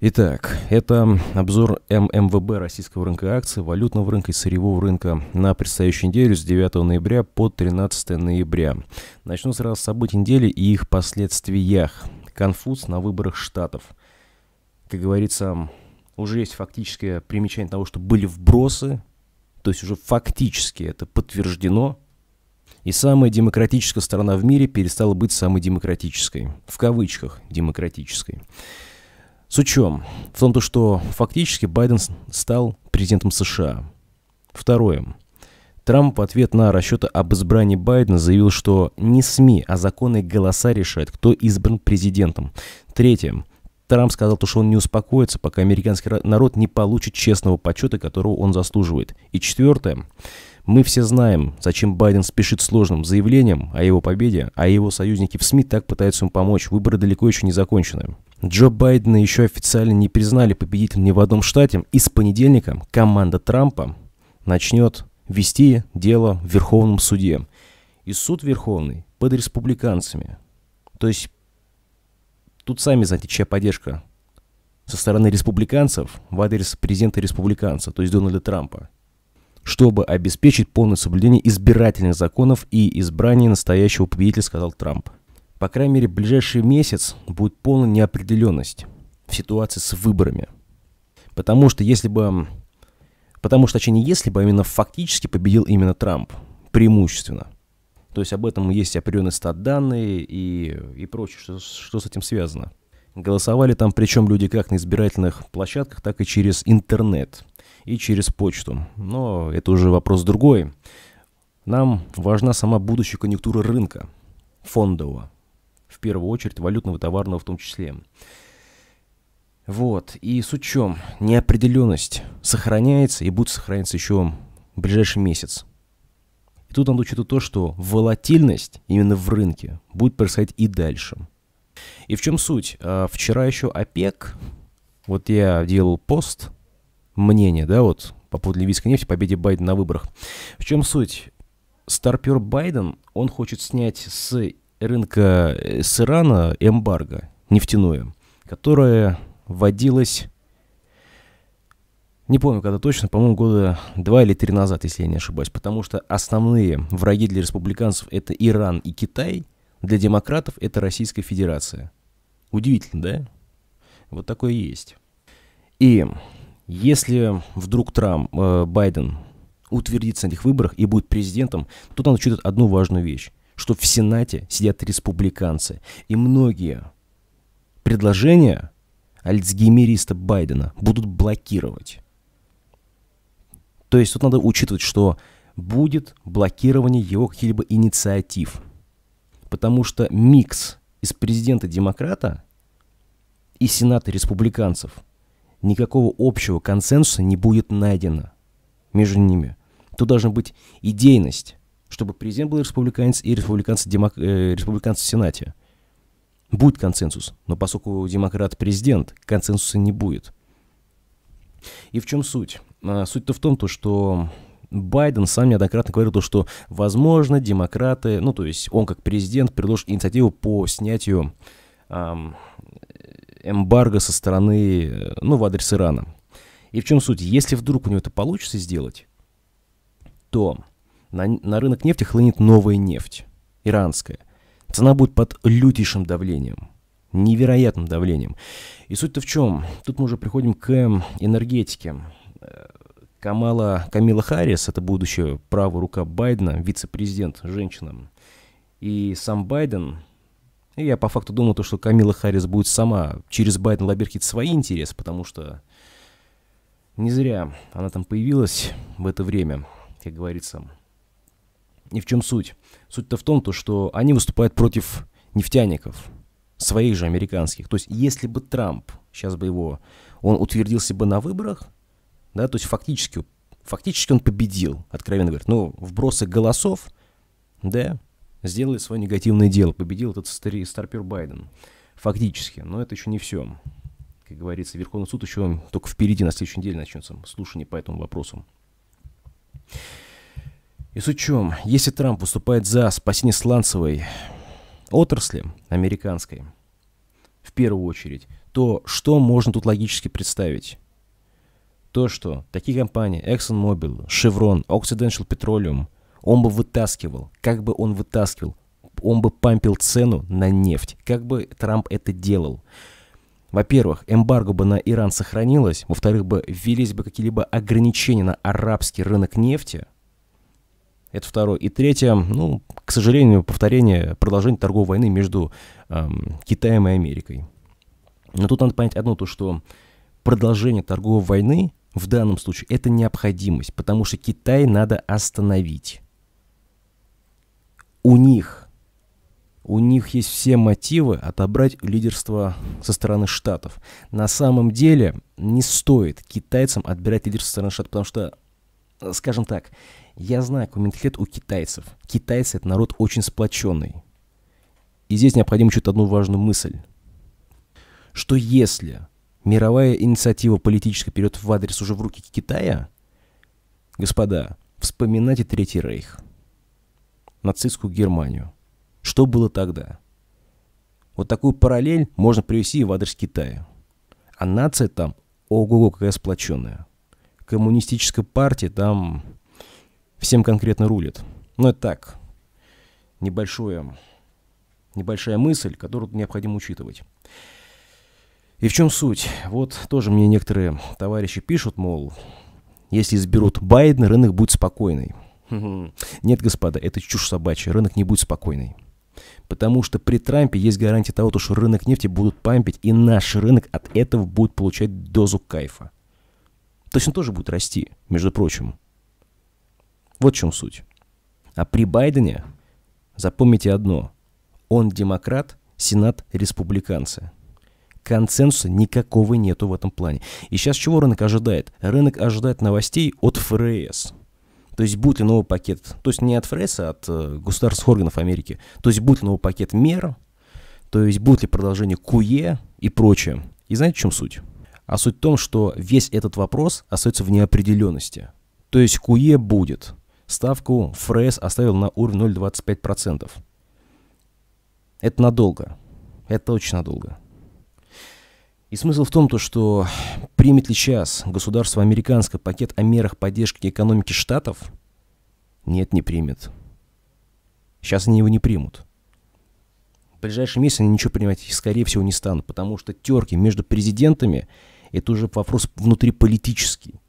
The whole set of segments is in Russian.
Итак, это обзор ММВБ российского рынка акций, валютного рынка и сырьевого рынка на предстоящую неделю с 9 ноября по 13 ноября. Начну сразу с событий недели и их последствиях. Конфуз на выборах штатов. Как говорится, уже есть фактическое примечание того, что были вбросы, то есть уже фактически это подтверждено, и самая демократическая страна в мире перестала быть самой демократической. В кавычках демократической. С Сучем в том, что фактически Байден стал президентом США. Второе. Трамп в ответ на расчеты об избрании Байдена заявил, что не СМИ, а законные голоса решают, кто избран президентом. Третье. Трамп сказал, что он не успокоится, пока американский народ не получит честного почета, которого он заслуживает. И четвертое. Мы все знаем, зачем Байден спешит сложным заявлением о его победе, а его союзники в СМИ так пытаются ему помочь. Выборы далеко еще не закончены. Джо Байдена еще официально не признали победителем ни в одном штате, и с понедельника команда Трампа начнет вести дело в Верховном суде. И суд Верховный под республиканцами. То есть тут сами знаете, чья поддержка со стороны республиканцев в адрес президента республиканца, то есть Дональда Трампа чтобы обеспечить полное соблюдение избирательных законов и избрание настоящего победителя, сказал Трамп. По крайней мере, ближайший месяц будет полная неопределенность в ситуации с выборами. Потому что если бы... Потому что, точнее, не если бы, именно фактически победил именно Трамп. Преимущественно. То есть об этом есть определенные стат данные и, и прочее, что, что с этим связано. Голосовали там причем люди как на избирательных площадках, так и через интернет и через почту. Но это уже вопрос другой. Нам важна сама будущая конъюнктура рынка, фондового, в первую очередь валютного, товарного в том числе. Вот, и с учетом неопределенность сохраняется и будет сохраняться еще в ближайший месяц. И тут надо учитывать то, что волатильность именно в рынке будет происходить и дальше. И в чем суть? А вчера еще ОПЕК, вот я делал пост мнение, да, вот по поводу ливийской нефти, победе Байдена на выборах. В чем суть? Старпер Байден, он хочет снять с рынка, э, с Ирана эмбарго нефтяное, которое вводилось, не помню когда точно, по-моему, года два или три назад, если я не ошибаюсь, потому что основные враги для республиканцев это Иран и Китай, для демократов это Российская Федерация. Удивительно, да? Вот такое есть. И если вдруг Трамп, э, Байден утвердится на этих выборах и будет президентом, то он учитывает одну важную вещь, что в Сенате сидят республиканцы, и многие предложения альцгеймериста Байдена будут блокировать. То есть тут надо учитывать, что будет блокирование его каких-либо инициатив. Потому что микс из президента-демократа и сената республиканцев – никакого общего консенсуса не будет найдено между ними. Тут должна быть идейность, чтобы президент был республиканец и республиканцы, демок... э, республиканцы в Сенате. Будет консенсус, но поскольку демократ президент, консенсуса не будет. И в чем суть? А, суть-то в том, то, что Байден сам неоднократно говорил то, что, возможно, демократы, ну, то есть он как президент предложит инициативу по снятию эм, эмбарго со стороны, э, ну, в адрес Ирана. И в чем суть? Если вдруг у него это получится сделать, то на, на рынок нефти хлынет новая нефть, иранская. Цена будет под лютейшим давлением, невероятным давлением. И суть-то в чем? Тут мы уже приходим к энергетике. Э, Камала Камила Харрис, это будущая правая рука Байдена, вице-президент, женщина. И сам Байден и я по факту думал, то, что Камила Харрис будет сама через Байден лоббировать какие-то свои интересы, потому что не зря она там появилась в это время, как говорится. И в чем суть? Суть-то в том, то, что они выступают против нефтяников, своих же американских. То есть если бы Трамп, сейчас бы его, он утвердился бы на выборах, да, то есть фактически, фактически он победил, откровенно говоря. Ну, вбросы голосов, да, сделали свое негативное дело. Победил этот стари, старпер Байден. Фактически. Но это еще не все. Как говорится, Верховный суд еще только впереди на следующей неделе начнется слушание по этому вопросу. И с учем, если Трамп выступает за спасение сланцевой отрасли американской, в первую очередь, то что можно тут логически представить? То, что такие компании ExxonMobil, Chevron, Occidental Petroleum – он бы вытаскивал, как бы он вытаскивал, он бы пампил цену на нефть, как бы Трамп это делал. Во-первых, эмбарго бы на Иран сохранилось, во-вторых, бы ввелись бы какие-либо ограничения на арабский рынок нефти, это второе. И третье, ну, к сожалению, повторение, продолжение торговой войны между эм, Китаем и Америкой. Но тут надо понять одно, то что продолжение торговой войны в данном случае это необходимость, потому что Китай надо остановить у них, у них есть все мотивы отобрать лидерство со стороны Штатов. На самом деле не стоит китайцам отбирать лидерство со стороны Штатов, потому что, э, скажем так, я знаю комментарий у китайцев. Китайцы — это народ очень сплоченный. И здесь необходимо учить одну важную мысль. Что если мировая инициатива политическая перейдет в адрес уже в руки Китая, господа, вспоминайте Третий Рейх — нацистскую Германию. Что было тогда? Вот такую параллель можно привести и в адрес Китая. А нация там, ого-го, какая сплоченная. Коммунистическая партия там всем конкретно рулит. Но ну, это так, небольшое, небольшая мысль, которую необходимо учитывать. И в чем суть? Вот тоже мне некоторые товарищи пишут, мол, если изберут Байдена, рынок будет спокойный. Нет, господа, это чушь собачья, рынок не будет спокойный. Потому что при Трампе есть гарантия того, что рынок нефти будут пампить, и наш рынок от этого будет получать дозу кайфа. То есть он тоже будет расти, между прочим. Вот в чем суть. А при Байдене, запомните одно, он демократ, Сенат республиканцы. Консенсуса никакого нету в этом плане. И сейчас чего рынок ожидает? Рынок ожидает новостей от ФРС – то есть будет ли новый пакет, то есть не от ФРС, а от э, государственных органов Америки. То есть будет ли новый пакет мер, то есть будет ли продолжение КУЕ и прочее. И знаете, в чем суть? А суть в том, что весь этот вопрос остается в неопределенности. То есть КУЕ будет. Ставку ФРС оставил на уровень 0,25%. Это надолго. Это очень надолго. И смысл в том, то, что примет ли сейчас государство американское пакет о мерах поддержки экономики штатов? Нет, не примет. Сейчас они его не примут. В ближайшие месяцы они ничего принимать, скорее всего, не станут, потому что терки между президентами – это уже вопрос внутриполитический.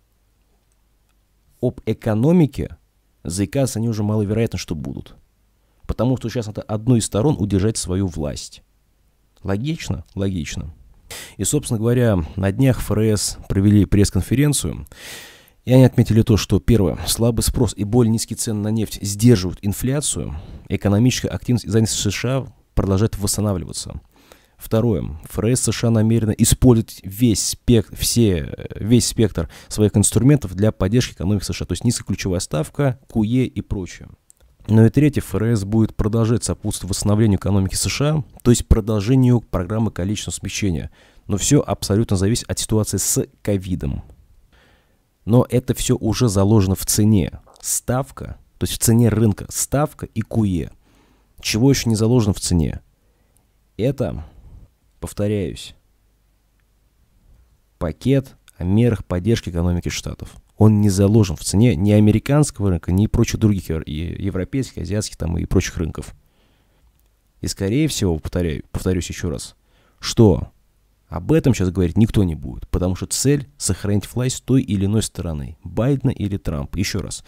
Об экономике заикаться они уже маловероятно, что будут. Потому что сейчас надо одной из сторон удержать свою власть. Логично? Логично. И, собственно говоря, на днях ФРС провели пресс-конференцию, и они отметили то, что, первое, слабый спрос и более низкие цены на нефть сдерживают инфляцию, экономическая активность и занятость США продолжает восстанавливаться. Второе. ФРС США намерена использовать весь спектр, все, весь спектр своих инструментов для поддержки экономики США. То есть низкая ключевая ставка, КУЕ и прочее. Ну и третье, ФРС будет продолжать сопутствовать восстановлению экономики США, то есть продолжению программы количественного смещения. Но все абсолютно зависит от ситуации с ковидом. Но это все уже заложено в цене. Ставка, то есть в цене рынка, ставка и куе. Чего еще не заложено в цене? Это, повторяюсь, пакет о мерах поддержки экономики штатов он не заложен в цене ни американского рынка, ни прочих других европейских, азиатских там и прочих рынков. И скорее всего, повторяю, повторюсь еще раз, что об этом сейчас говорить никто не будет, потому что цель – сохранить власть той или иной стороны, Байдена или Трампа. Еще раз,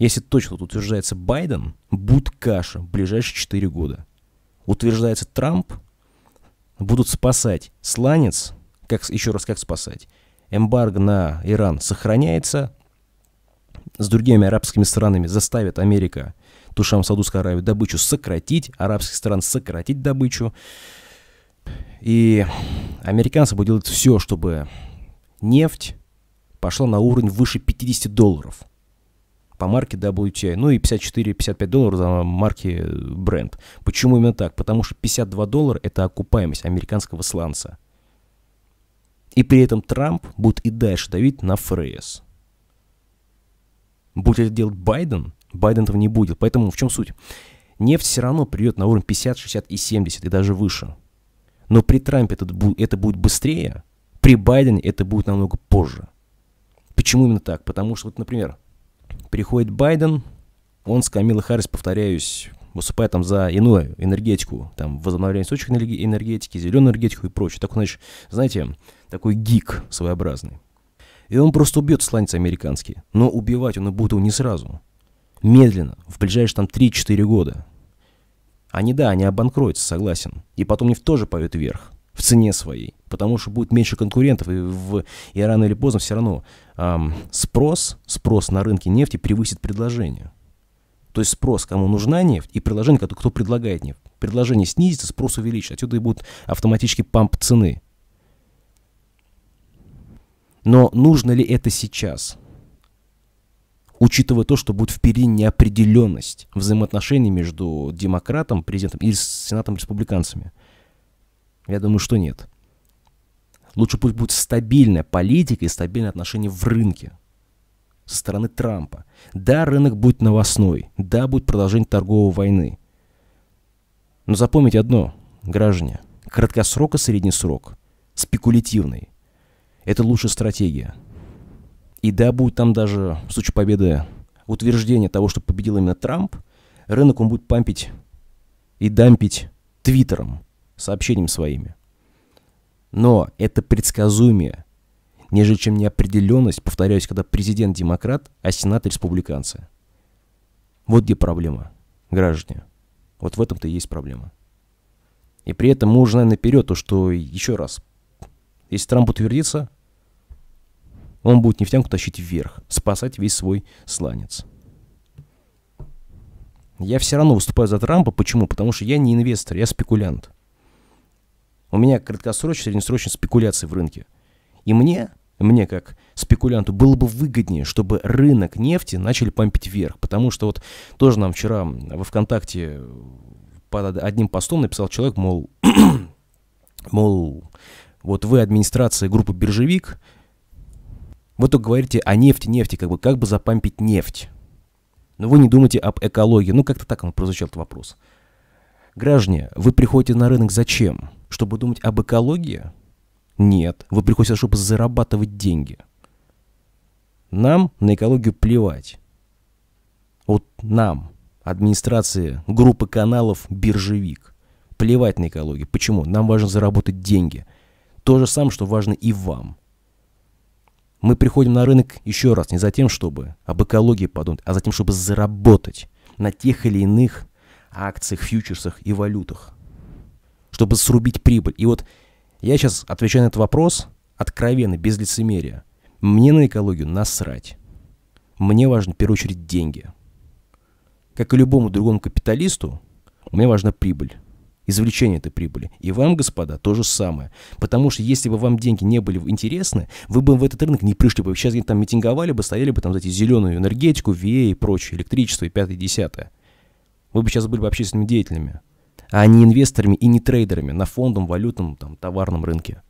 если точно тут утверждается Байден, будет каша в ближайшие 4 года. Утверждается Трамп, будут спасать сланец, как, еще раз, как спасать – эмбарго на Иран сохраняется. С другими арабскими странами заставит Америка, тушам Саудовской Аравии, добычу сократить, арабских стран сократить добычу. И американцы будут делать все, чтобы нефть пошла на уровень выше 50 долларов по марке WTI, ну и 54-55 долларов за марки э, бренд. Почему именно так? Потому что 52 доллара это окупаемость американского сланца. И при этом Трамп будет и дальше давить на ФРС. Будет это делать Байден, Байден этого не будет. Поэтому в чем суть? Нефть все равно придет на уровень 50, 60 и 70, и даже выше. Но при Трампе это, это будет быстрее, при Байдене это будет намного позже. Почему именно так? Потому что, вот, например, приходит Байден, он с Камилой Харрис, повторяюсь, выступает там за иную энергетику, там возобновление источников энергетики, зеленую энергетику и прочее. Так, значит, знаете, такой гик своеобразный. И он просто убьет сланцы американские Но убивать он и будет не сразу. Медленно, в ближайшие там 3-4 года. Они, да, они обанкротятся, согласен. И потом нефть тоже пойдет вверх в цене своей, потому что будет меньше конкурентов, и, в, и рано или поздно все равно эм, спрос, спрос на рынке нефти превысит предложение. То есть спрос, кому нужна нефть, и предложение, кто, кто предлагает нефть. Предложение снизится, спрос увеличится, отсюда и будет автоматически памп цены. Но нужно ли это сейчас? Учитывая то, что будет впереди неопределенность взаимоотношений между демократом, президентом и сенатом республиканцами. Я думаю, что нет. Лучше пусть будет стабильная политика и стабильные отношения в рынке со стороны Трампа. Да, рынок будет новостной, да, будет продолжение торговой войны. Но запомните одно, граждане, краткосрок и средний срок, спекулятивный, это лучшая стратегия. И да, будет там даже, в случае победы, утверждение того, что победил именно Трамп, рынок он будет пампить и дампить твиттером, сообщениями своими. Но это предсказуемее, нежели чем неопределенность, повторяюсь, когда президент демократ, а сенат республиканцы. Вот где проблема, граждане. Вот в этом-то и есть проблема. И при этом мы уже, знаем наперед то, что, еще раз, если Трамп утвердится, он будет нефтянку тащить вверх, спасать весь свой сланец. Я все равно выступаю за Трампа. Почему? Потому что я не инвестор, я спекулянт. У меня краткосрочные, среднесрочные спекуляции в рынке. И мне, мне как спекулянту, было бы выгоднее, чтобы рынок нефти начали пампить вверх. Потому что вот тоже нам вчера во ВКонтакте под одним постом написал человек, мол, мол, вот вы администрация группы «Биржевик», вы только говорите о нефти, нефти, как бы, как бы запампить нефть. Но вы не думаете об экологии. Ну, как-то так он прозвучал этот вопрос. Граждане, вы приходите на рынок зачем? Чтобы думать об экологии? Нет. Вы приходите, чтобы зарабатывать деньги. Нам на экологию плевать. Вот нам, администрации группы каналов «Биржевик», плевать на экологию. Почему? Нам важно заработать деньги – то же самое, что важно и вам. Мы приходим на рынок еще раз не за тем, чтобы об экологии подумать, а за тем, чтобы заработать на тех или иных акциях, фьючерсах и валютах, чтобы срубить прибыль. И вот я сейчас отвечаю на этот вопрос откровенно, без лицемерия. Мне на экологию насрать. Мне важны, в первую очередь, деньги. Как и любому другому капиталисту, мне важна прибыль извлечение этой прибыли. И вам, господа, то же самое. Потому что если бы вам деньги не были интересны, вы бы в этот рынок не пришли бы. сейчас где-то там митинговали бы, стояли бы там за эти зеленую энергетику, ВИЭ и прочее, электричество и пятое, десятое. Вы бы сейчас были бы общественными деятелями, а не инвесторами и не трейдерами на фондом, валютном, там, товарном рынке.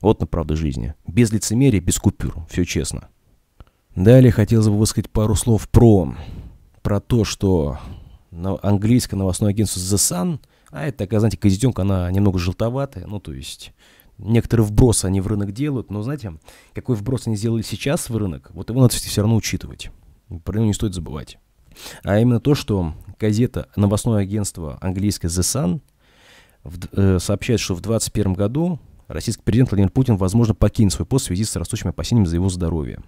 Вот на правду жизни. Без лицемерия, без купюр. Все честно. Далее хотелось бы высказать пару слов про, про то, что английское новостное агентство The Sun – а это такая, знаете, козетенка, она немного желтоватая, ну, то есть... Некоторые вбросы они в рынок делают, но знаете, какой вброс они сделали сейчас в рынок, вот его надо все равно учитывать. Про него не стоит забывать. А именно то, что газета, новостное агентство английское The Sun в, э, сообщает, что в 2021 году российский президент Владимир Путин, возможно, покинет свой пост в связи с растущими опасениями за его здоровье.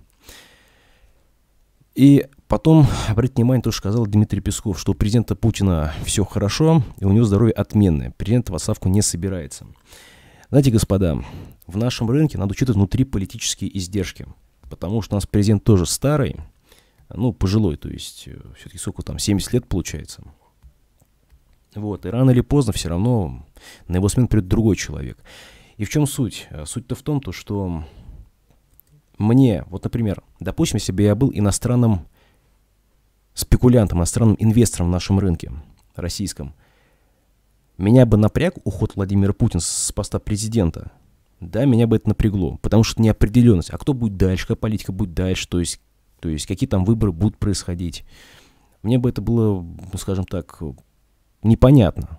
И потом, обратите внимание, то, что сказал Дмитрий Песков, что у президента Путина все хорошо, и у него здоровье отменное. Президент в отставку не собирается. Знаете, господа, в нашем рынке надо учитывать внутриполитические издержки, потому что у нас президент тоже старый, ну, пожилой, то есть э, все-таки сколько там, 70 лет получается. Вот, и рано или поздно все равно на его смену придет другой человек. И в чем суть? Э, суть-то в том, то, что мне, вот, например, допустим, если бы я был иностранным спекулянтом, иностранным инвестором в нашем рынке, российском, меня бы напряг уход Владимира Путина с поста президента. Да, меня бы это напрягло, потому что неопределенность. А кто будет дальше, какая политика будет дальше, то есть, то есть какие там выборы будут происходить. Мне бы это было, ну, скажем так, непонятно.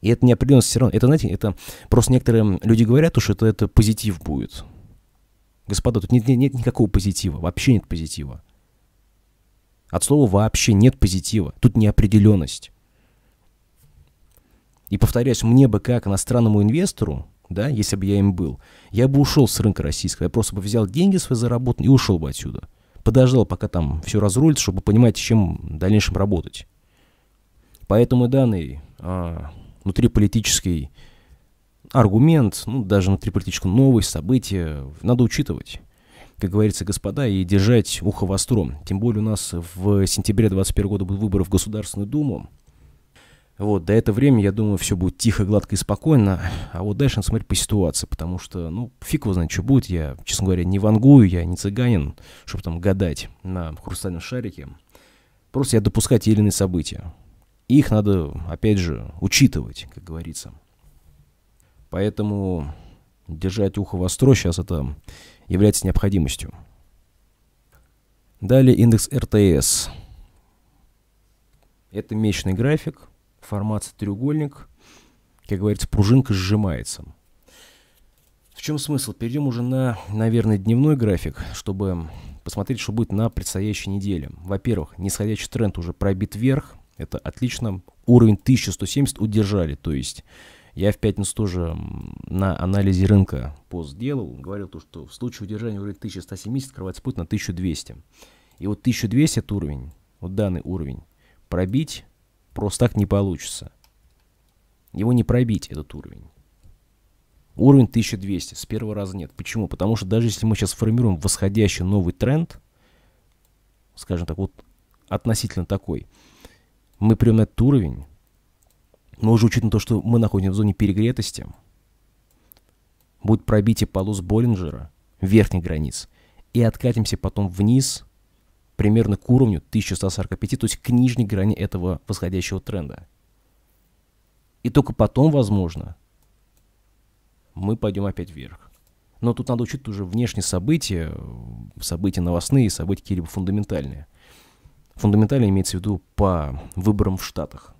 И это неопределенность все равно. Это, знаете, это просто некоторые люди говорят, что это, это позитив будет. Господа, тут нет, нет, нет никакого позитива, вообще нет позитива. От слова вообще нет позитива, тут неопределенность. И повторяюсь, мне бы как иностранному инвестору, да, если бы я им был, я бы ушел с рынка российского, я просто бы взял деньги свои заработанные и ушел бы отсюда. Подождал, пока там все разрулится, чтобы понимать, с чем в дальнейшем работать. Поэтому данный а, внутриполитический аргумент, ну, даже на политичку новость, события надо учитывать. Как говорится, господа, и держать ухо востро. Тем более у нас в сентябре 2021 года будут выборы в Государственную Думу. Вот, до этого времени, я думаю, все будет тихо, гладко и спокойно, а вот дальше надо смотреть по ситуации, потому что, ну, фиг его знает, что будет, я, честно говоря, не вангую, я не цыганин, чтобы там гадать на хрустальном шарике. Просто я допускаю те или иные события. Их надо, опять же, учитывать, как говорится. Поэтому держать ухо востро сейчас это является необходимостью. Далее индекс РТС. Это месячный график, формация треугольник. Как говорится, пружинка сжимается. В чем смысл? Перейдем уже на, наверное, дневной график, чтобы посмотреть, что будет на предстоящей неделе. Во-первых, нисходящий тренд уже пробит вверх. Это отлично. Уровень 1170 удержали. То есть я в пятницу тоже на анализе рынка пост сделал, говорил то, что в случае удержания уровня 1170 открывается путь на 1200. И вот 1200 этот уровень, вот данный уровень, пробить просто так не получится. Его не пробить, этот уровень. Уровень 1200 с первого раза нет. Почему? Потому что даже если мы сейчас формируем восходящий новый тренд, скажем так, вот относительно такой, мы придем этот уровень, но уже учитывая то, что мы находимся в зоне перегретости, будет пробитие полос Боллинджера, верхних границ, и откатимся потом вниз примерно к уровню 1145, то есть к нижней грани этого восходящего тренда. И только потом, возможно, мы пойдем опять вверх. Но тут надо учитывать уже внешние события, события новостные, события какие-либо фундаментальные. фундаментальные имеется в виду по выборам в Штатах –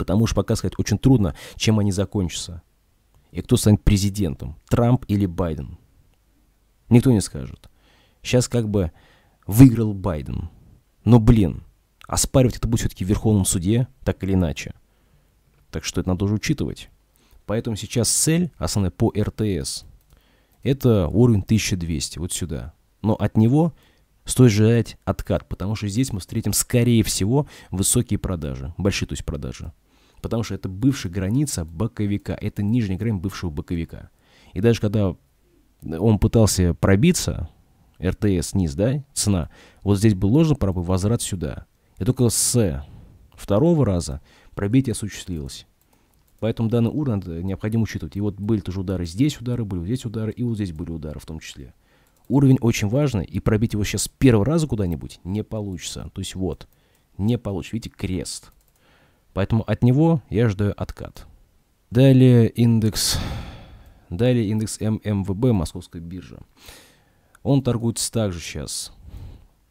потому что пока сказать очень трудно, чем они закончатся. И кто станет президентом, Трамп или Байден. Никто не скажет. Сейчас как бы выиграл Байден. Но, блин, оспаривать это будет все-таки в Верховном суде, так или иначе. Так что это надо уже учитывать. Поэтому сейчас цель, основная по РТС, это уровень 1200, вот сюда. Но от него стоит ждать откат, потому что здесь мы встретим, скорее всего, высокие продажи, большие, то есть продажи. Потому что это бывшая граница боковика. Это нижняя крем бывшего боковика. И даже когда он пытался пробиться, РТС низ, да, цена, вот здесь был ложный пробой, возврат сюда. И только с второго раза пробитие осуществилось. Поэтому данный уровень необходимо учитывать. И вот были тоже удары здесь, удары были, здесь удары, и вот здесь были удары в том числе. Уровень очень важный, и пробить его сейчас первого раза куда-нибудь не получится. То есть вот, не получится. Видите, крест. Поэтому от него я ждаю откат. Далее индекс, далее индекс ММВБ Московской биржи. Он торгуется также сейчас.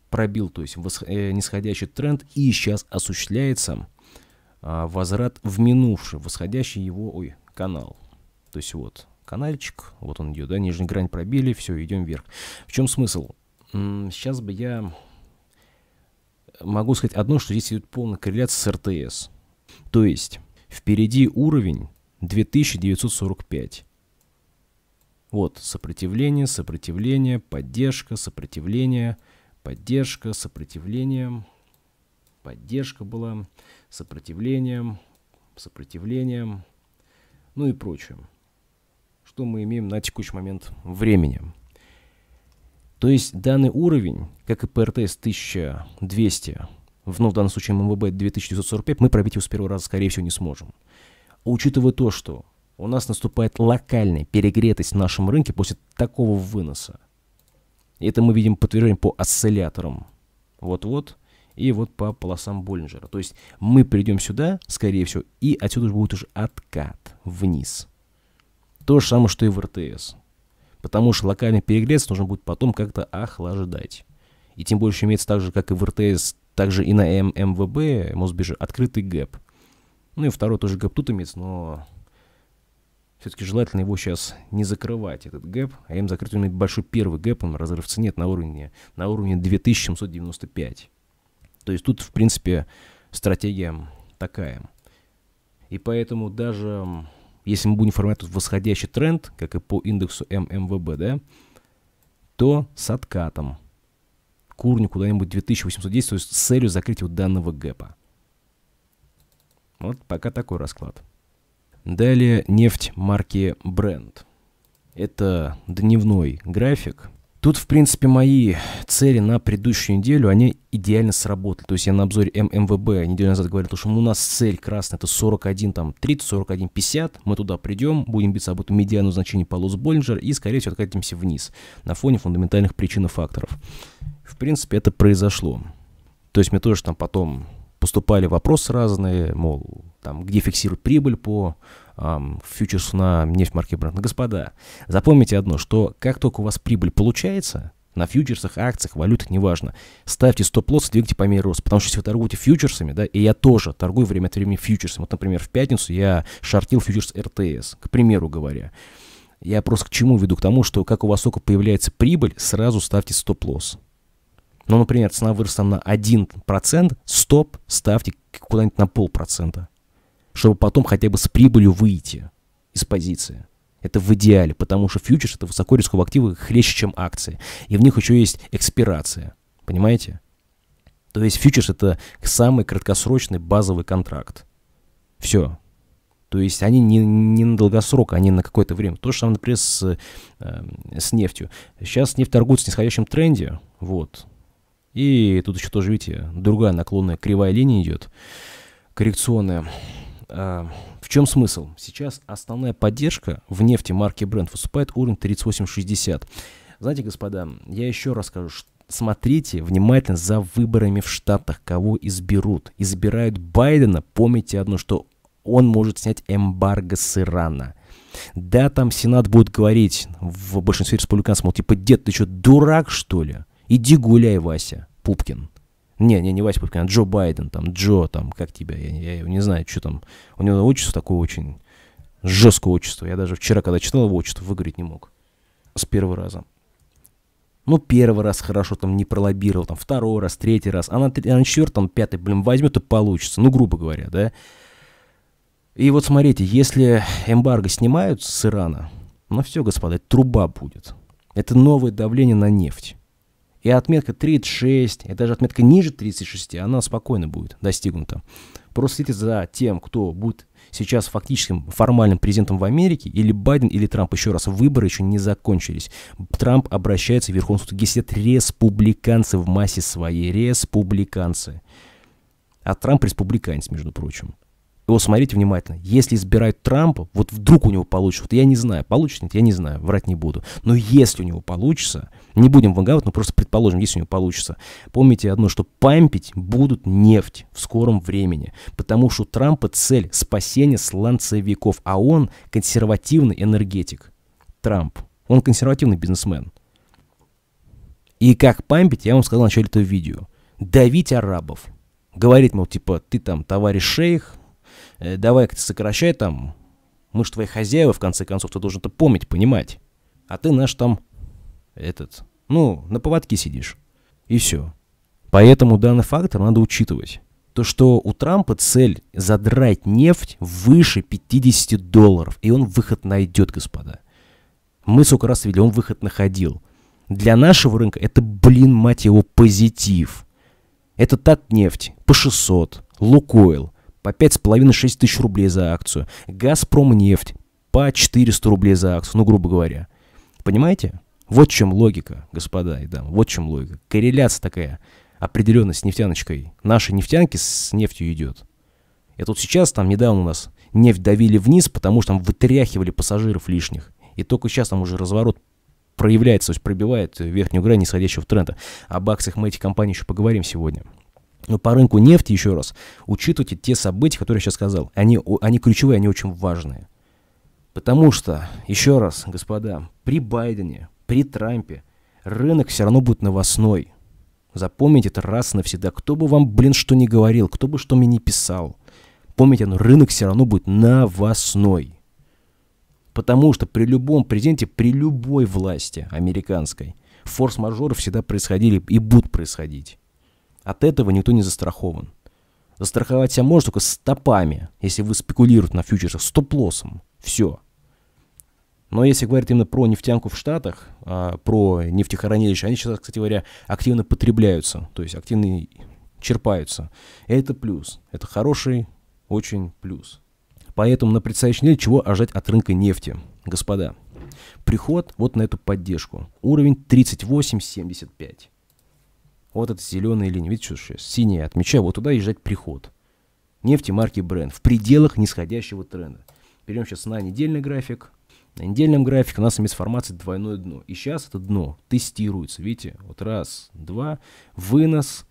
Пробил, то есть восх... э, нисходящий тренд и сейчас осуществляется э, возврат в минувший, восходящий его ой, канал. То есть вот канальчик, вот он идет, да, нижнюю грань пробили, все, идем вверх. В чем смысл? Сейчас бы я могу сказать одно, что здесь идет полная корреляция с РТС. То есть впереди уровень 2945. Вот сопротивление, сопротивление, поддержка, сопротивление, поддержка, сопротивление, поддержка была, сопротивлением, сопротивлением, ну и прочее. Что мы имеем на текущий момент времени. То есть данный уровень, как и ПРТС 1200 ну, в данном случае ММВБ 2945, мы пробить его с первого раза, скорее всего, не сможем. Учитывая то, что у нас наступает локальная перегретость в нашем рынке после такого выноса. Это мы видим подтверждение по осцилляторам. Вот-вот. И вот по полосам Боллинджера. То есть мы придем сюда, скорее всего, и отсюда же будет уже откат вниз. То же самое, что и в РТС. Потому что локальный перегресс нужно будет потом как-то охлаждать. И тем больше имеется так же, как и в РТС также и на ММВБ Мосбирже, открытый гэп. Ну и второй тоже гэп тут имеется, но все-таки желательно его сейчас не закрывать, этот гэп, а им закрыть именно большой первый гэп, он разрыв в нет на уровне, на уровне 2795. То есть тут, в принципе, стратегия такая. И поэтому даже если мы будем формировать тут восходящий тренд, как и по индексу ММВБ, да, то с откатом – к уровню куда-нибудь 2810, то есть с целью закрытия вот данного гэпа. Вот пока такой расклад. Далее нефть марки Brent. Это дневной график. Тут, в принципе, мои цели на предыдущую неделю, они идеально сработали. То есть я на обзоре ММВБ неделю назад говорил, что у нас цель красная, это 41, там, 30, 41, 50. Мы туда придем, будем биться об эту медиану значений полос Боллинджер и, скорее всего, откатимся вниз на фоне фундаментальных причин и факторов. В принципе, это произошло. То есть мне тоже там потом поступали вопросы разные, мол, там, где фиксировать прибыль по эм, фьючерсу на нефть марки Brent. Господа, запомните одно, что как только у вас прибыль получается, на фьючерсах, акциях, валютах, неважно, ставьте стоп-лосс и двигайте по мере роста. Потому что если вы торгуете фьючерсами, да, и я тоже торгую время от времени фьючерсами. Вот, например, в пятницу я шортил фьючерс РТС, к примеру говоря. Я просто к чему веду? К тому, что как у вас только появляется прибыль, сразу ставьте стоп-лосс. Но, ну, например, цена выросла на 1%, стоп, ставьте куда-нибудь на полпроцента, чтобы потом хотя бы с прибылью выйти из позиции. Это в идеале, потому что фьючерс это высоко рисковые активы хлеще, чем акции. И в них еще есть экспирация. Понимаете? То есть фьючерс это самый краткосрочный базовый контракт. Все. То есть они не, не на долгосрок, они на какое-то время. То же самое, например, с, э, с нефтью. Сейчас нефть торгуется в нисходящем тренде. Вот. И тут еще тоже, видите, другая наклонная кривая линия идет, коррекционная. А, в чем смысл? Сейчас основная поддержка в нефти марки Brent выступает уровень 38,60. Знаете, господа, я еще раз скажу, что смотрите внимательно за выборами в Штатах, кого изберут. Избирают Байдена, помните одно, что он может снять эмбарго с Ирана. Да, там Сенат будет говорить в большинстве республиканцев, мол, типа, дед, ты что, дурак, что ли? Иди гуляй, Вася Пупкин. Не, не, не Вася Пупкин, а Джо Байден, там, Джо, там, как тебя, я, я, я не знаю, что там. У него отчество такое очень жесткое отчество. Я даже вчера, когда читал его отчество, выговорить не мог. С первого раза. Ну, первый раз хорошо там не пролоббировал, там, второй раз, третий раз, а на, а на четвертом, пятый, блин, возьмет и получится. Ну, грубо говоря, да. И вот смотрите, если эмбарго снимают с Ирана, ну все, господа, это труба будет. Это новое давление на нефть. И отметка 36, и даже отметка ниже 36, она спокойно будет достигнута. Просто следите за тем, кто будет сейчас фактическим формальным президентом в Америке, или Байден, или Трамп. Еще раз, выборы еще не закончились. Трамп обращается в Верховный суд. Если это республиканцы в массе своей, республиканцы. А Трамп республиканец, между прочим. И вот смотрите внимательно. Если избирают Трампа, вот вдруг у него получится, вот я не знаю, получится, нет, я не знаю, врать не буду. Но если у него получится, не будем ванговать, но просто предположим, если у него получится. Помните одно, что пампить будут нефть в скором времени, потому что Трампа цель – спасение сланцевиков, а он консервативный энергетик. Трамп. Он консервативный бизнесмен. И как пампить, я вам сказал в начале этого видео. Давить арабов. Говорить, мол, типа, ты там товарищ шейх, э, давай-ка ты сокращай там, мы же твои хозяева, в конце концов, ты должен это помнить, понимать. А ты наш там этот ну, на поводке сидишь. И все. Поэтому данный фактор надо учитывать. То, что у Трампа цель задрать нефть выше 50 долларов. И он выход найдет, господа. Мы сколько раз видели, он выход находил. Для нашего рынка это, блин, мать его, позитив. Это так нефть по 600, Лукойл по 5,5-6 тысяч рублей за акцию, Газпром нефть по 400 рублей за акцию, ну, грубо говоря. Понимаете? Вот в чем логика, господа и дамы, вот в чем логика. Корреляция такая, определенность с нефтяночкой. Наши нефтянки с нефтью идет. Это вот сейчас там недавно у нас нефть давили вниз, потому что там вытряхивали пассажиров лишних. И только сейчас там уже разворот проявляется, то есть пробивает э, верхнюю грань нисходящего тренда. Об акциях мы эти компании еще поговорим сегодня. Но по рынку нефти, еще раз, учитывайте те события, которые я сейчас сказал. Они, они ключевые, они очень важные. Потому что, еще раз, господа, при Байдене, при Трампе рынок все равно будет новостной. Запомните это раз навсегда. Кто бы вам, блин, что ни говорил, кто бы что мне ни писал. Помните, ну, рынок все равно будет новостной. Потому что при любом президенте, при любой власти американской, форс-мажоры всегда происходили и будут происходить. От этого никто не застрахован. Застраховать себя можно только стопами, если вы спекулируете на фьючерсах, стоп-лоссом. Все. Но если говорить именно про нефтянку в Штатах, а, про нефтехранилища, они сейчас, кстати говоря, активно потребляются, то есть активно черпаются. Это плюс. Это хороший очень плюс. Поэтому на предстоящей неделе чего ожидать от рынка нефти, господа? Приход вот на эту поддержку. Уровень 38,75. Вот эта зеленая линия. Видите, что сейчас? Синяя. Отмечаю, вот туда езжать приход. Нефти марки Brent. В пределах нисходящего тренда. Берем сейчас на недельный график. На недельном графике у нас есть формация двойное дно. И сейчас это дно тестируется. Видите, вот раз, два, вынос,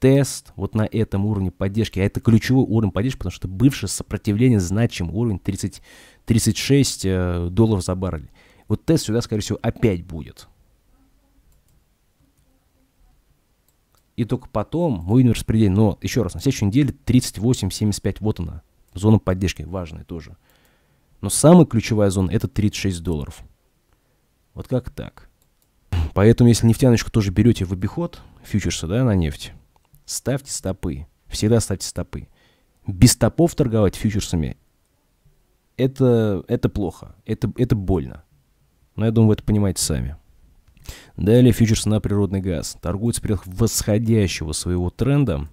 тест вот на этом уровне поддержки. А это ключевой уровень поддержки, потому что бывшее сопротивление значим уровень 30, 36 э, долларов за баррель. Вот тест сюда, скорее всего, опять будет. И только потом мы увидим распределение. Но еще раз, на следующей неделе 38.75, вот она, зона поддержки, важная тоже. Но самая ключевая зона это 36 долларов. Вот как так. Поэтому, если нефтяночку тоже берете в обиход, фьючерсы, да, на нефть, ставьте стопы. Всегда ставьте стопы. Без стопов торговать фьючерсами это, это плохо, это, это больно. Но я думаю, вы это понимаете сами. Далее фьючерсы на природный газ. Торгуют сверх восходящего своего тренда,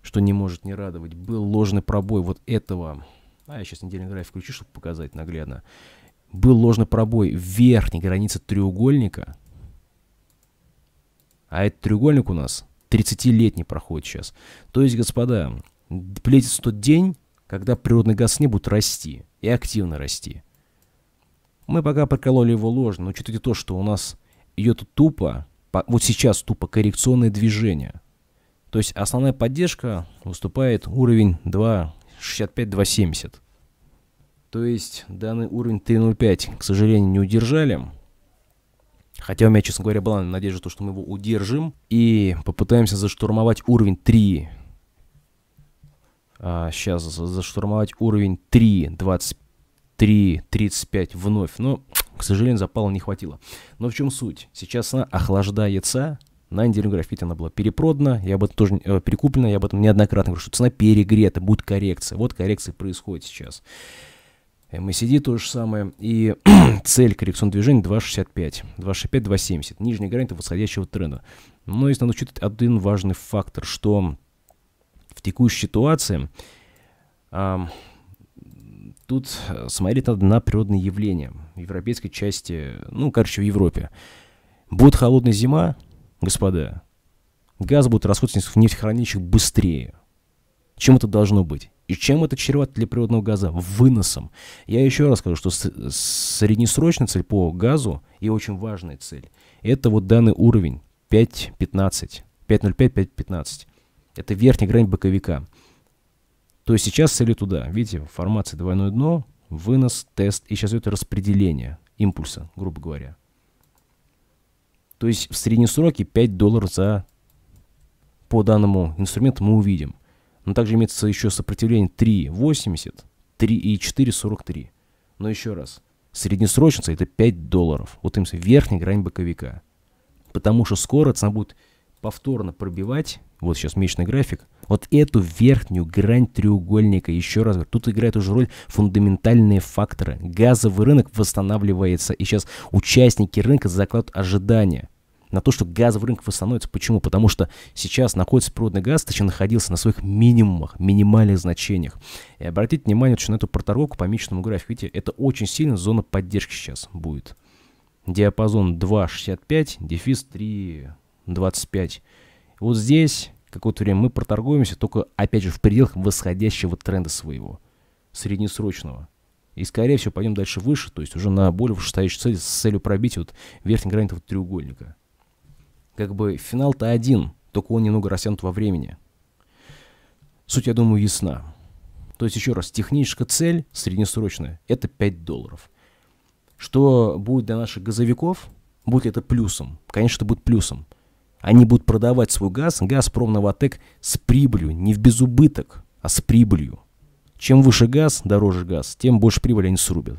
что не может не радовать. Был ложный пробой вот этого а я сейчас недельный график включу, чтобы показать наглядно. Был ложный пробой в верхней границе треугольника. А этот треугольник у нас 30-летний проходит сейчас. То есть, господа, плетится тот день, когда природный газ не будет расти и активно расти. Мы пока прокололи его ложно, но учитывайте то, что у нас идет тупо, вот сейчас тупо коррекционное движение. То есть основная поддержка выступает уровень 2, 65-270. То есть данный уровень 3.05, к сожалению, не удержали. Хотя у меня, честно говоря, была надежда, что мы его удержим и попытаемся заштурмовать уровень 3. А, сейчас заштурмовать уровень 3, 23, 35 вновь. Но, к сожалению, запала не хватило. Но в чем суть? Сейчас она охлаждается, на неделю граффити она была перепродана, я об этом тоже э, перекуплена, я об этом неоднократно говорю, что цена перегрета, будет коррекция. Вот коррекция происходит сейчас. MACD то же самое. И цель коррекционного движения 2,65, 2,65, 2,70. Нижняя грань это восходящего тренда. Но если надо учитывать один важный фактор, что в текущей ситуации а, тут э, смотреть надо на природные явления в европейской части, ну, короче, в Европе. Будет холодная зима, Господа, газ будет расходиться в нефтехранилищах быстрее. Чем это должно быть? И чем это чревато для природного газа? Выносом. Я еще раз скажу, что среднесрочная цель по газу и очень важная цель – это вот данный уровень 5.15, 5.05-5.15. Это верхняя грань боковика. То есть сейчас цели туда. Видите, формация двойное дно, вынос, тест, и сейчас идет распределение импульса, грубо говоря. То есть в среднесроке 5 долларов за по данному инструменту мы увидим. Но также имеется еще сопротивление 3,80, 3 и 4,43. Но еще раз, среднесрочница это 5 долларов. Вот им верхняя грань боковика. Потому что скоро цена будет повторно пробивать вот сейчас месячный график, вот эту верхнюю грань треугольника, еще раз говорю, тут играет уже роль фундаментальные факторы. Газовый рынок восстанавливается, и сейчас участники рынка закладывают ожидания на то, что газовый рынок восстановится. Почему? Потому что сейчас находится природный газ, точнее находился на своих минимумах, минимальных значениях. И обратите внимание на эту проторговку по месячному графику. Видите, это очень сильно зона поддержки сейчас будет. Диапазон 2.65, дефис 3.25 вот здесь какое-то время мы проторгуемся, только, опять же, в пределах восходящего тренда своего, среднесрочного. И, скорее всего, пойдем дальше выше, то есть уже на более вышестоящую цель с целью пробить вот верхний грань этого треугольника. Как бы финал-то один, только он немного растянут во времени. Суть, я думаю, ясна. То есть, еще раз, техническая цель среднесрочная – это 5 долларов. Что будет для наших газовиков? Будет это плюсом? Конечно, это будет плюсом. Они будут продавать свой газ, Газпром Новотек с прибылью, не в безубыток, а с прибылью. Чем выше газ, дороже газ, тем больше прибыли они срубят.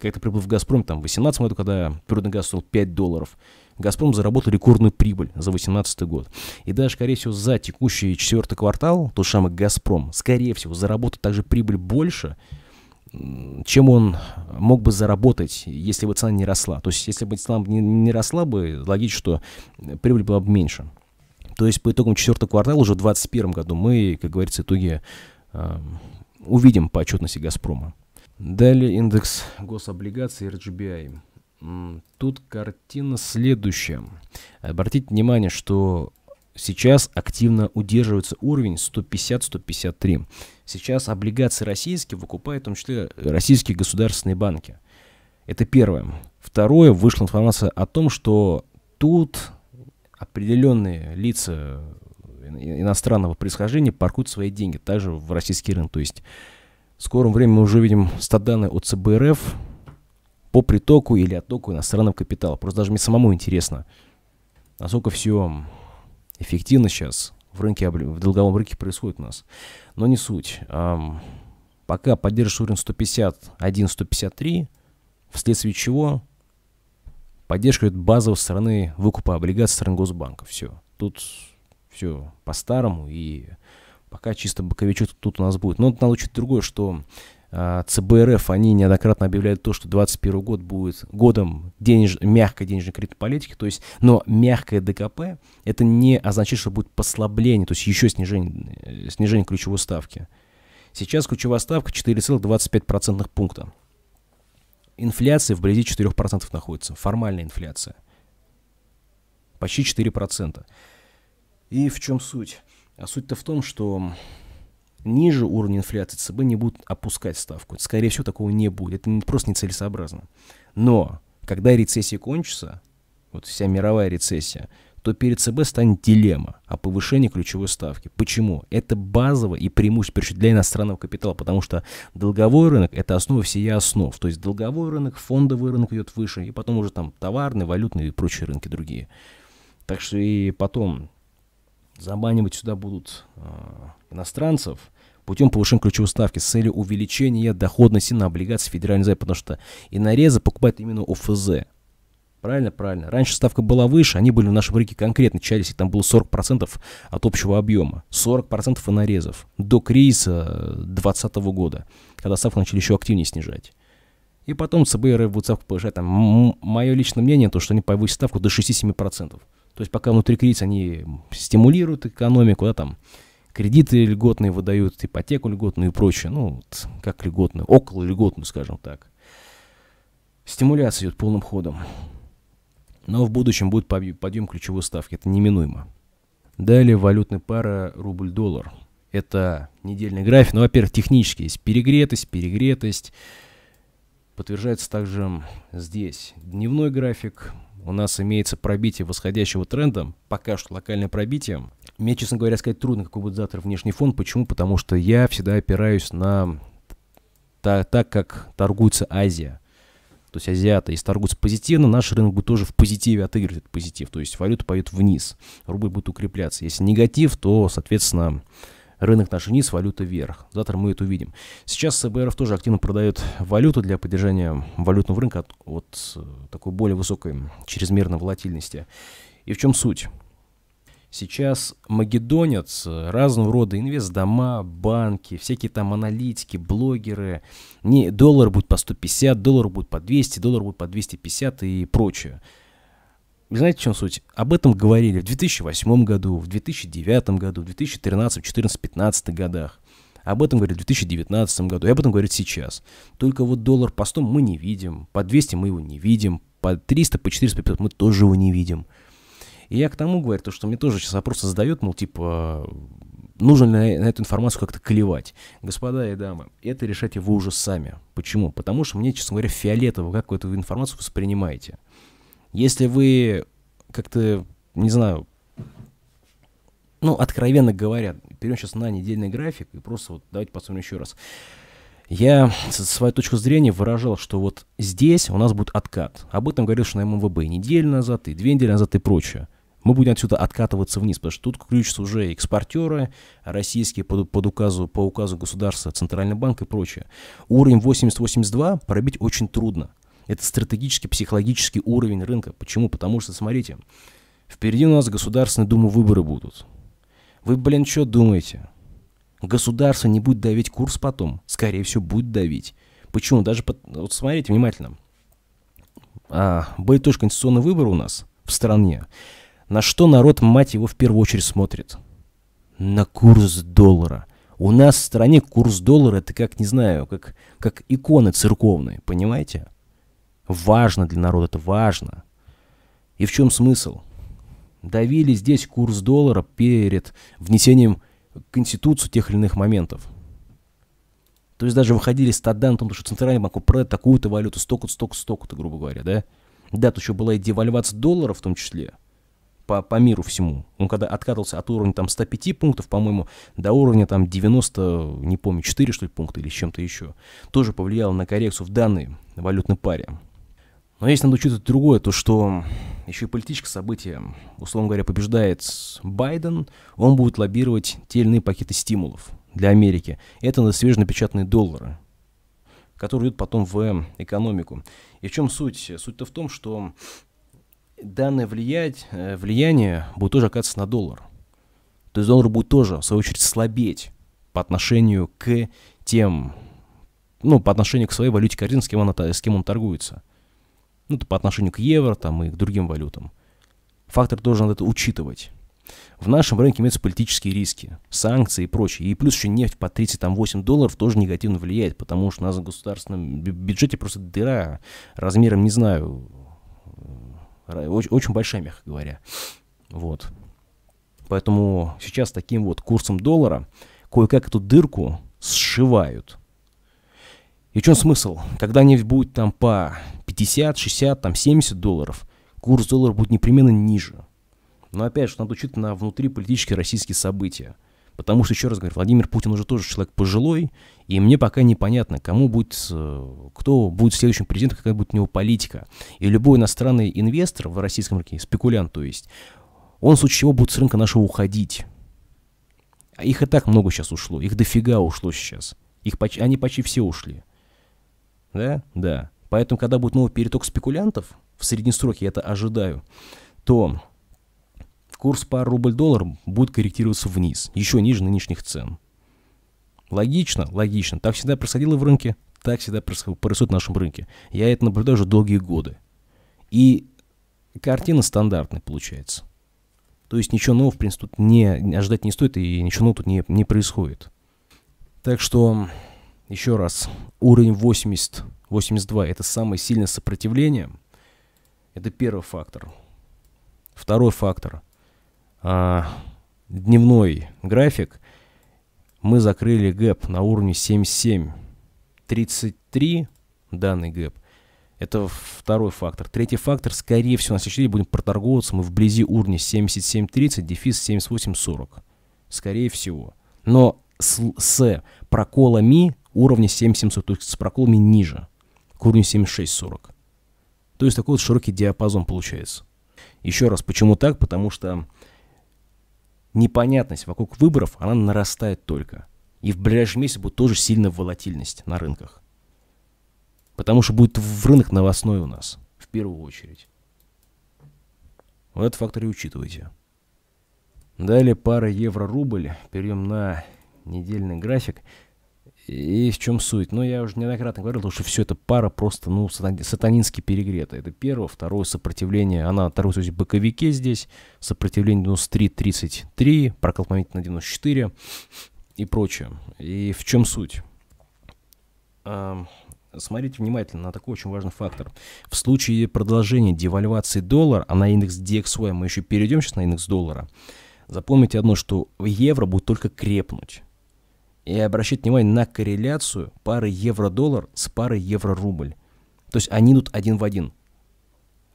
Как-то прибыл в «Газпром», там, в 2018 году, когда природный газ стоил 5 долларов, «Газпром» заработал рекордную прибыль за 2018 год. И даже, скорее всего, за текущий четвертый квартал тот самый «Газпром», скорее всего, заработает также прибыль больше, чем он мог бы заработать, если бы цена не росла. То есть, если бы цена не, не росла бы, логично, что э, прибыль была бы меньше. То есть, по итогам четвертого квартала уже в 2021 году мы, как говорится, итоги э, увидим по отчетности «Газпрома». Далее индекс гособлигаций RGBI. Тут картина следующая. Обратите внимание, что Сейчас активно удерживается уровень 150-153. Сейчас облигации российские выкупают, в том числе, э, российские государственные банки. Это первое. Второе, вышла информация о том, что тут определенные лица э, иностранного происхождения паркуют свои деньги также в российский рынок. То есть в скором времени мы уже видим статданные от ЦБРФ по притоку или оттоку иностранного капитала. Просто даже мне самому интересно, насколько все эффективно сейчас в, рынке, в долговом рынке происходит у нас. Но не суть. Пока поддерживается уровень 151, 153, вследствие чего поддержка идет базовой стороны выкупа облигаций стороны госбанка. Все. Тут все по-старому и пока чисто боковичок тут у нас будет. Но надо учить другое, что а, ЦБРФ, они неоднократно объявляют то, что 2021 год будет годом денеж... мягкой денежной кредитной политики, то есть, но мягкое ДКП, это не означает, что будет послабление, то есть еще снижение, э, снижение ключевой ставки. Сейчас ключевая ставка 4,25% пункта. Инфляция вблизи 4% находится, формальная инфляция. Почти 4%. И в чем суть? А суть-то в том, что ниже уровня инфляции ЦБ не будут опускать ставку. Скорее всего, такого не будет. Это просто нецелесообразно. Но когда рецессия кончится, вот вся мировая рецессия, то перед ЦБ станет дилемма о повышении ключевой ставки. Почему? Это базово и преимущество для иностранного капитала, потому что долговой рынок – это основа всей основ. То есть долговой рынок, фондовый рынок идет выше, и потом уже там товарный, валютный и прочие рынки другие. Так что и потом заманивать сюда будут э, иностранцев путем повышения ключевой ставки с целью увеличения доходности на облигации федеральной резерва, потому что инорезы покупают именно ОФЗ. Правильно, правильно. Раньше ставка была выше, они были в нашем рынке конкретно чались, и там было 40% от общего объема. 40% инорезов. До кризиса 2020 э, года, когда ставку начали еще активнее снижать. И потом ЦБ и РФ будут ставку повышать. Там, мое личное мнение, то, что они повысят ставку до 6-7%. То есть пока внутри кризиса они стимулируют экономику, да, там кредиты льготные выдают, ипотеку льготную и прочее, ну, как льготную, около льготную, скажем так. Стимуляция идет полным ходом. Но в будущем будет подъем ключевой ставки, это неминуемо. Далее валютная пара э, рубль-доллар. Это недельный график. Ну, во-первых, технически есть перегретость, перегретость. Подтверждается также здесь дневной график, у нас имеется пробитие восходящего тренда, пока что локальное пробитие. Мне, честно говоря, сказать трудно, какой будет завтра внешний фон. Почему? Потому что я всегда опираюсь на та, так, как торгуется Азия. То есть азиаты, если торгуются позитивно, наш рынок будет тоже в позитиве отыгрывать этот позитив. То есть валюта пойдет вниз, рубль будет укрепляться. Если негатив, то, соответственно, рынок наш вниз, валюта вверх. Завтра мы это увидим. Сейчас СБРФ тоже активно продает валюту для поддержания валютного рынка от, от э, такой более высокой чрезмерной волатильности. И в чем суть? Сейчас магедонец, э, разного рода инвестдома, банки, всякие там аналитики, блогеры. Не, доллар будет по 150, доллар будет по 200, доллар будет по 250 и прочее знаете, в чем суть? Об этом говорили в 2008 году, в 2009 году, в 2013, 2014, 2015 годах. Об этом говорили в 2019 году, и об этом говорят сейчас. Только вот доллар по 100 мы не видим, по 200 мы его не видим, по 300, по 400, по 500 мы тоже его не видим. И я к тому говорю, то, что мне тоже сейчас вопросы задают, мол, типа, нужно ли на, на эту информацию как-то клевать. Господа и дамы, это решайте вы уже сами. Почему? Потому что мне, честно говоря, фиолетово, как вы эту информацию воспринимаете – если вы как-то, не знаю, ну, откровенно говоря, перейдем сейчас на недельный график и просто вот давайте посмотрим еще раз. Я свою точку зрения выражал, что вот здесь у нас будет откат. Об этом говорил что на МВБ неделю назад, и две недели назад, и прочее. Мы будем отсюда откатываться вниз, потому что тут включатся уже экспортеры российские под, под указу, по указу государства, Центральный банк и прочее. Уровень 80-82 пробить очень трудно. Это стратегический, психологический уровень рынка. Почему? Потому что, смотрите, впереди у нас Государственные дума выборы будут. Вы, блин, что думаете? Государство не будет давить курс потом. Скорее всего, будет давить. Почему? Даже, под... вот смотрите внимательно. А, будет тоже конституционные выборы у нас в стране. На что народ, мать его, в первую очередь смотрит? На курс доллара. У нас в стране курс доллара это как, не знаю, как, как иконы церковные, понимаете? важно для народа, это важно. И в чем смысл? Давили здесь курс доллара перед внесением Конституцию тех или иных моментов. То есть даже выходили с тадан, потому что центральный банк упрет такую-то валюту, столько-то, столько-то, столько-то, грубо говоря, да? Да, тут еще была и девальвация доллара в том числе по, по миру всему. Он когда откатывался от уровня там 105 пунктов, по-моему, до уровня там 90, не помню, 4 что ли пункта или чем-то еще, тоже повлияло на коррекцию в данной валютной паре. Но здесь надо учитывать другое, то что еще и политическое событие, условно говоря, побеждает Байден, он будет лоббировать те или иные пакеты стимулов для Америки. Это на свеженапечатанные доллары, которые идут потом в экономику. И в чем суть? Суть-то в том, что данное влиять, э, влияние будет тоже оказываться на доллар. То есть доллар будет тоже, в свою очередь, слабеть по отношению к тем, ну, по отношению к своей валюте корзин, с кем, она, с кем он торгуется ну, по отношению к евро там, и к другим валютам. Фактор должен это учитывать. В нашем рынке имеются политические риски, санкции и прочее. И плюс еще нефть по 38 долларов тоже негативно влияет, потому что у нас в государственном бюджете просто дыра размером, не знаю, э, очень, очень большая, мягко говоря. Вот. Поэтому сейчас таким вот курсом доллара кое-как эту дырку сшивают. И в чем смысл? Когда нефть будет там по 50, 60, там 70 долларов, курс доллара будет непременно ниже. Но опять же, надо учитывать на внутриполитические российские события. Потому что, еще раз говорю, Владимир Путин уже тоже человек пожилой, и мне пока непонятно, кому будет, э, кто будет следующим президентом, какая будет у него политика. И любой иностранный инвестор в российском рынке, спекулянт то есть, он в случае чего будет с рынка нашего уходить. А их и так много сейчас ушло, их дофига ушло сейчас. Их, почти, они почти все ушли. Да? Да. Поэтому, когда будет новый переток спекулянтов, в среднесроке это ожидаю, то курс пар рубль-доллар будет корректироваться вниз, еще ниже нынешних цен. Логично, логично. Так всегда происходило в рынке, так всегда происходит в нашем рынке. Я это наблюдаю уже долгие годы. И картина стандартная получается. То есть ничего нового, в принципе, тут не ожидать не стоит, и ничего нового тут не, не происходит. Так что еще раз, уровень 80, 82 это самое сильное сопротивление. Это первый фактор. Второй фактор. А, дневной график. Мы закрыли гэп на уровне 77. 33 данный гэп. Это второй фактор. Третий фактор, скорее всего, на следующий день будем проторговываться. Мы вблизи уровня 77.30, дефис 78.40. Скорее всего. Но с, с проколами уровня 7700, то есть с проколами ниже, к уровню 7640. То есть такой вот широкий диапазон получается. Еще раз, почему так? Потому что непонятность вокруг выборов, она нарастает только. И в ближайшем месяце будет тоже сильная волатильность на рынках. Потому что будет в рынок новостной у нас, в первую очередь. Вот этот фактор и учитывайте. Далее пара евро-рубль. Перейдем на недельный график. И в чем суть? Ну, я уже неоднократно говорил, что все это пара просто, ну, сатанински перегрета. Это первое. Второе, сопротивление. Она торгуется в боковике здесь. Сопротивление 93-33, прокол момента на 94 и прочее. И в чем суть? смотрите внимательно на такой очень важный фактор. В случае продолжения девальвации доллара, а на индекс DXY мы еще перейдем сейчас на индекс доллара, запомните одно, что евро будет только крепнуть и обращать внимание на корреляцию пары евро-доллар с парой евро-рубль. То есть они идут один в один.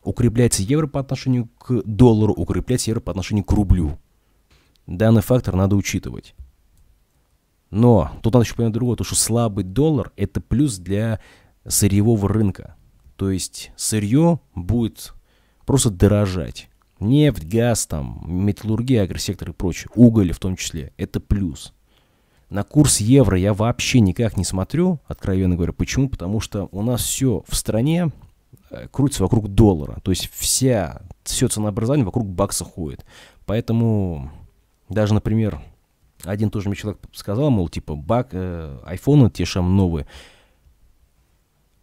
Укрепляется евро по отношению к доллару, укрепляется евро по отношению к рублю. Данный фактор надо учитывать. Но тут надо еще понять другое, то что слабый доллар – это плюс для сырьевого рынка. То есть сырье будет просто дорожать. Нефть, газ, там, металлургия, агросектор и прочее, уголь в том числе – это плюс – на курс евро я вообще никак не смотрю, откровенно говоря. Почему? Потому что у нас все в стране э, крутится вокруг доллара. То есть вся, все ценообразование вокруг бакса ходит. Поэтому даже, например, один тоже мне человек сказал, мол, типа, бак, э, айфоны те же новые,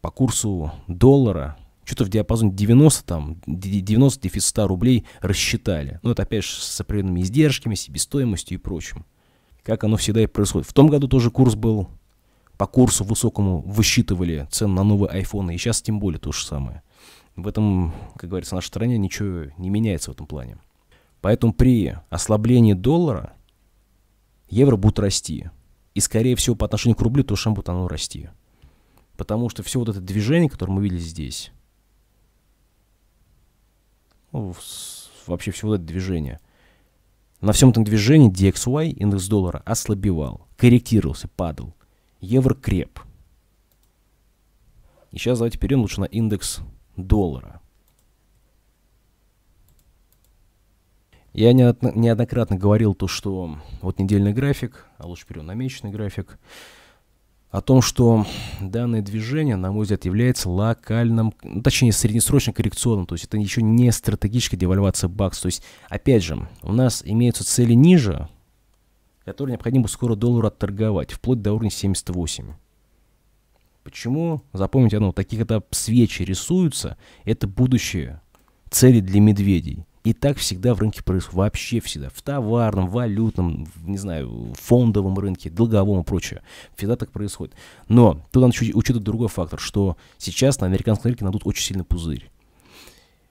по курсу доллара, что-то в диапазоне 90, там, 90 100 рублей рассчитали. Ну, это опять же с определенными издержками, себестоимостью и прочим как оно всегда и происходит. В том году тоже курс был, по курсу высокому высчитывали цены на новые айфоны, и сейчас тем более то же самое. В этом, как говорится, в нашей стране ничего не меняется в этом плане. Поэтому при ослаблении доллара евро будет расти. И, скорее всего, по отношению к рублю тоже будет оно расти. Потому что все вот это движение, которое мы видели здесь, ну, вообще все вот это движение – на всем этом движении DXY, индекс доллара, ослабевал, корректировался, падал. Евро креп. И сейчас давайте перейдем лучше на индекс доллара. Я неоднократно говорил то, что вот недельный график, а лучше перейдем на месячный график, о том, что данное движение, на мой взгляд, является локальным, ну, точнее, среднесрочно коррекционным, то есть это еще не стратегическая девальвация бакса. То есть, опять же, у нас имеются цели ниже, которые необходимо скоро доллару отторговать, вплоть до уровня 78. Почему? Запомните одно, такие, когда свечи рисуются, это будущее цели для медведей. И так всегда в рынке происходит, вообще всегда, в товарном, валютном, в, не знаю, фондовом рынке, долговом и прочее. Всегда так происходит. Но тут надо учитывать другой фактор, что сейчас на американском рынке надут очень сильный пузырь.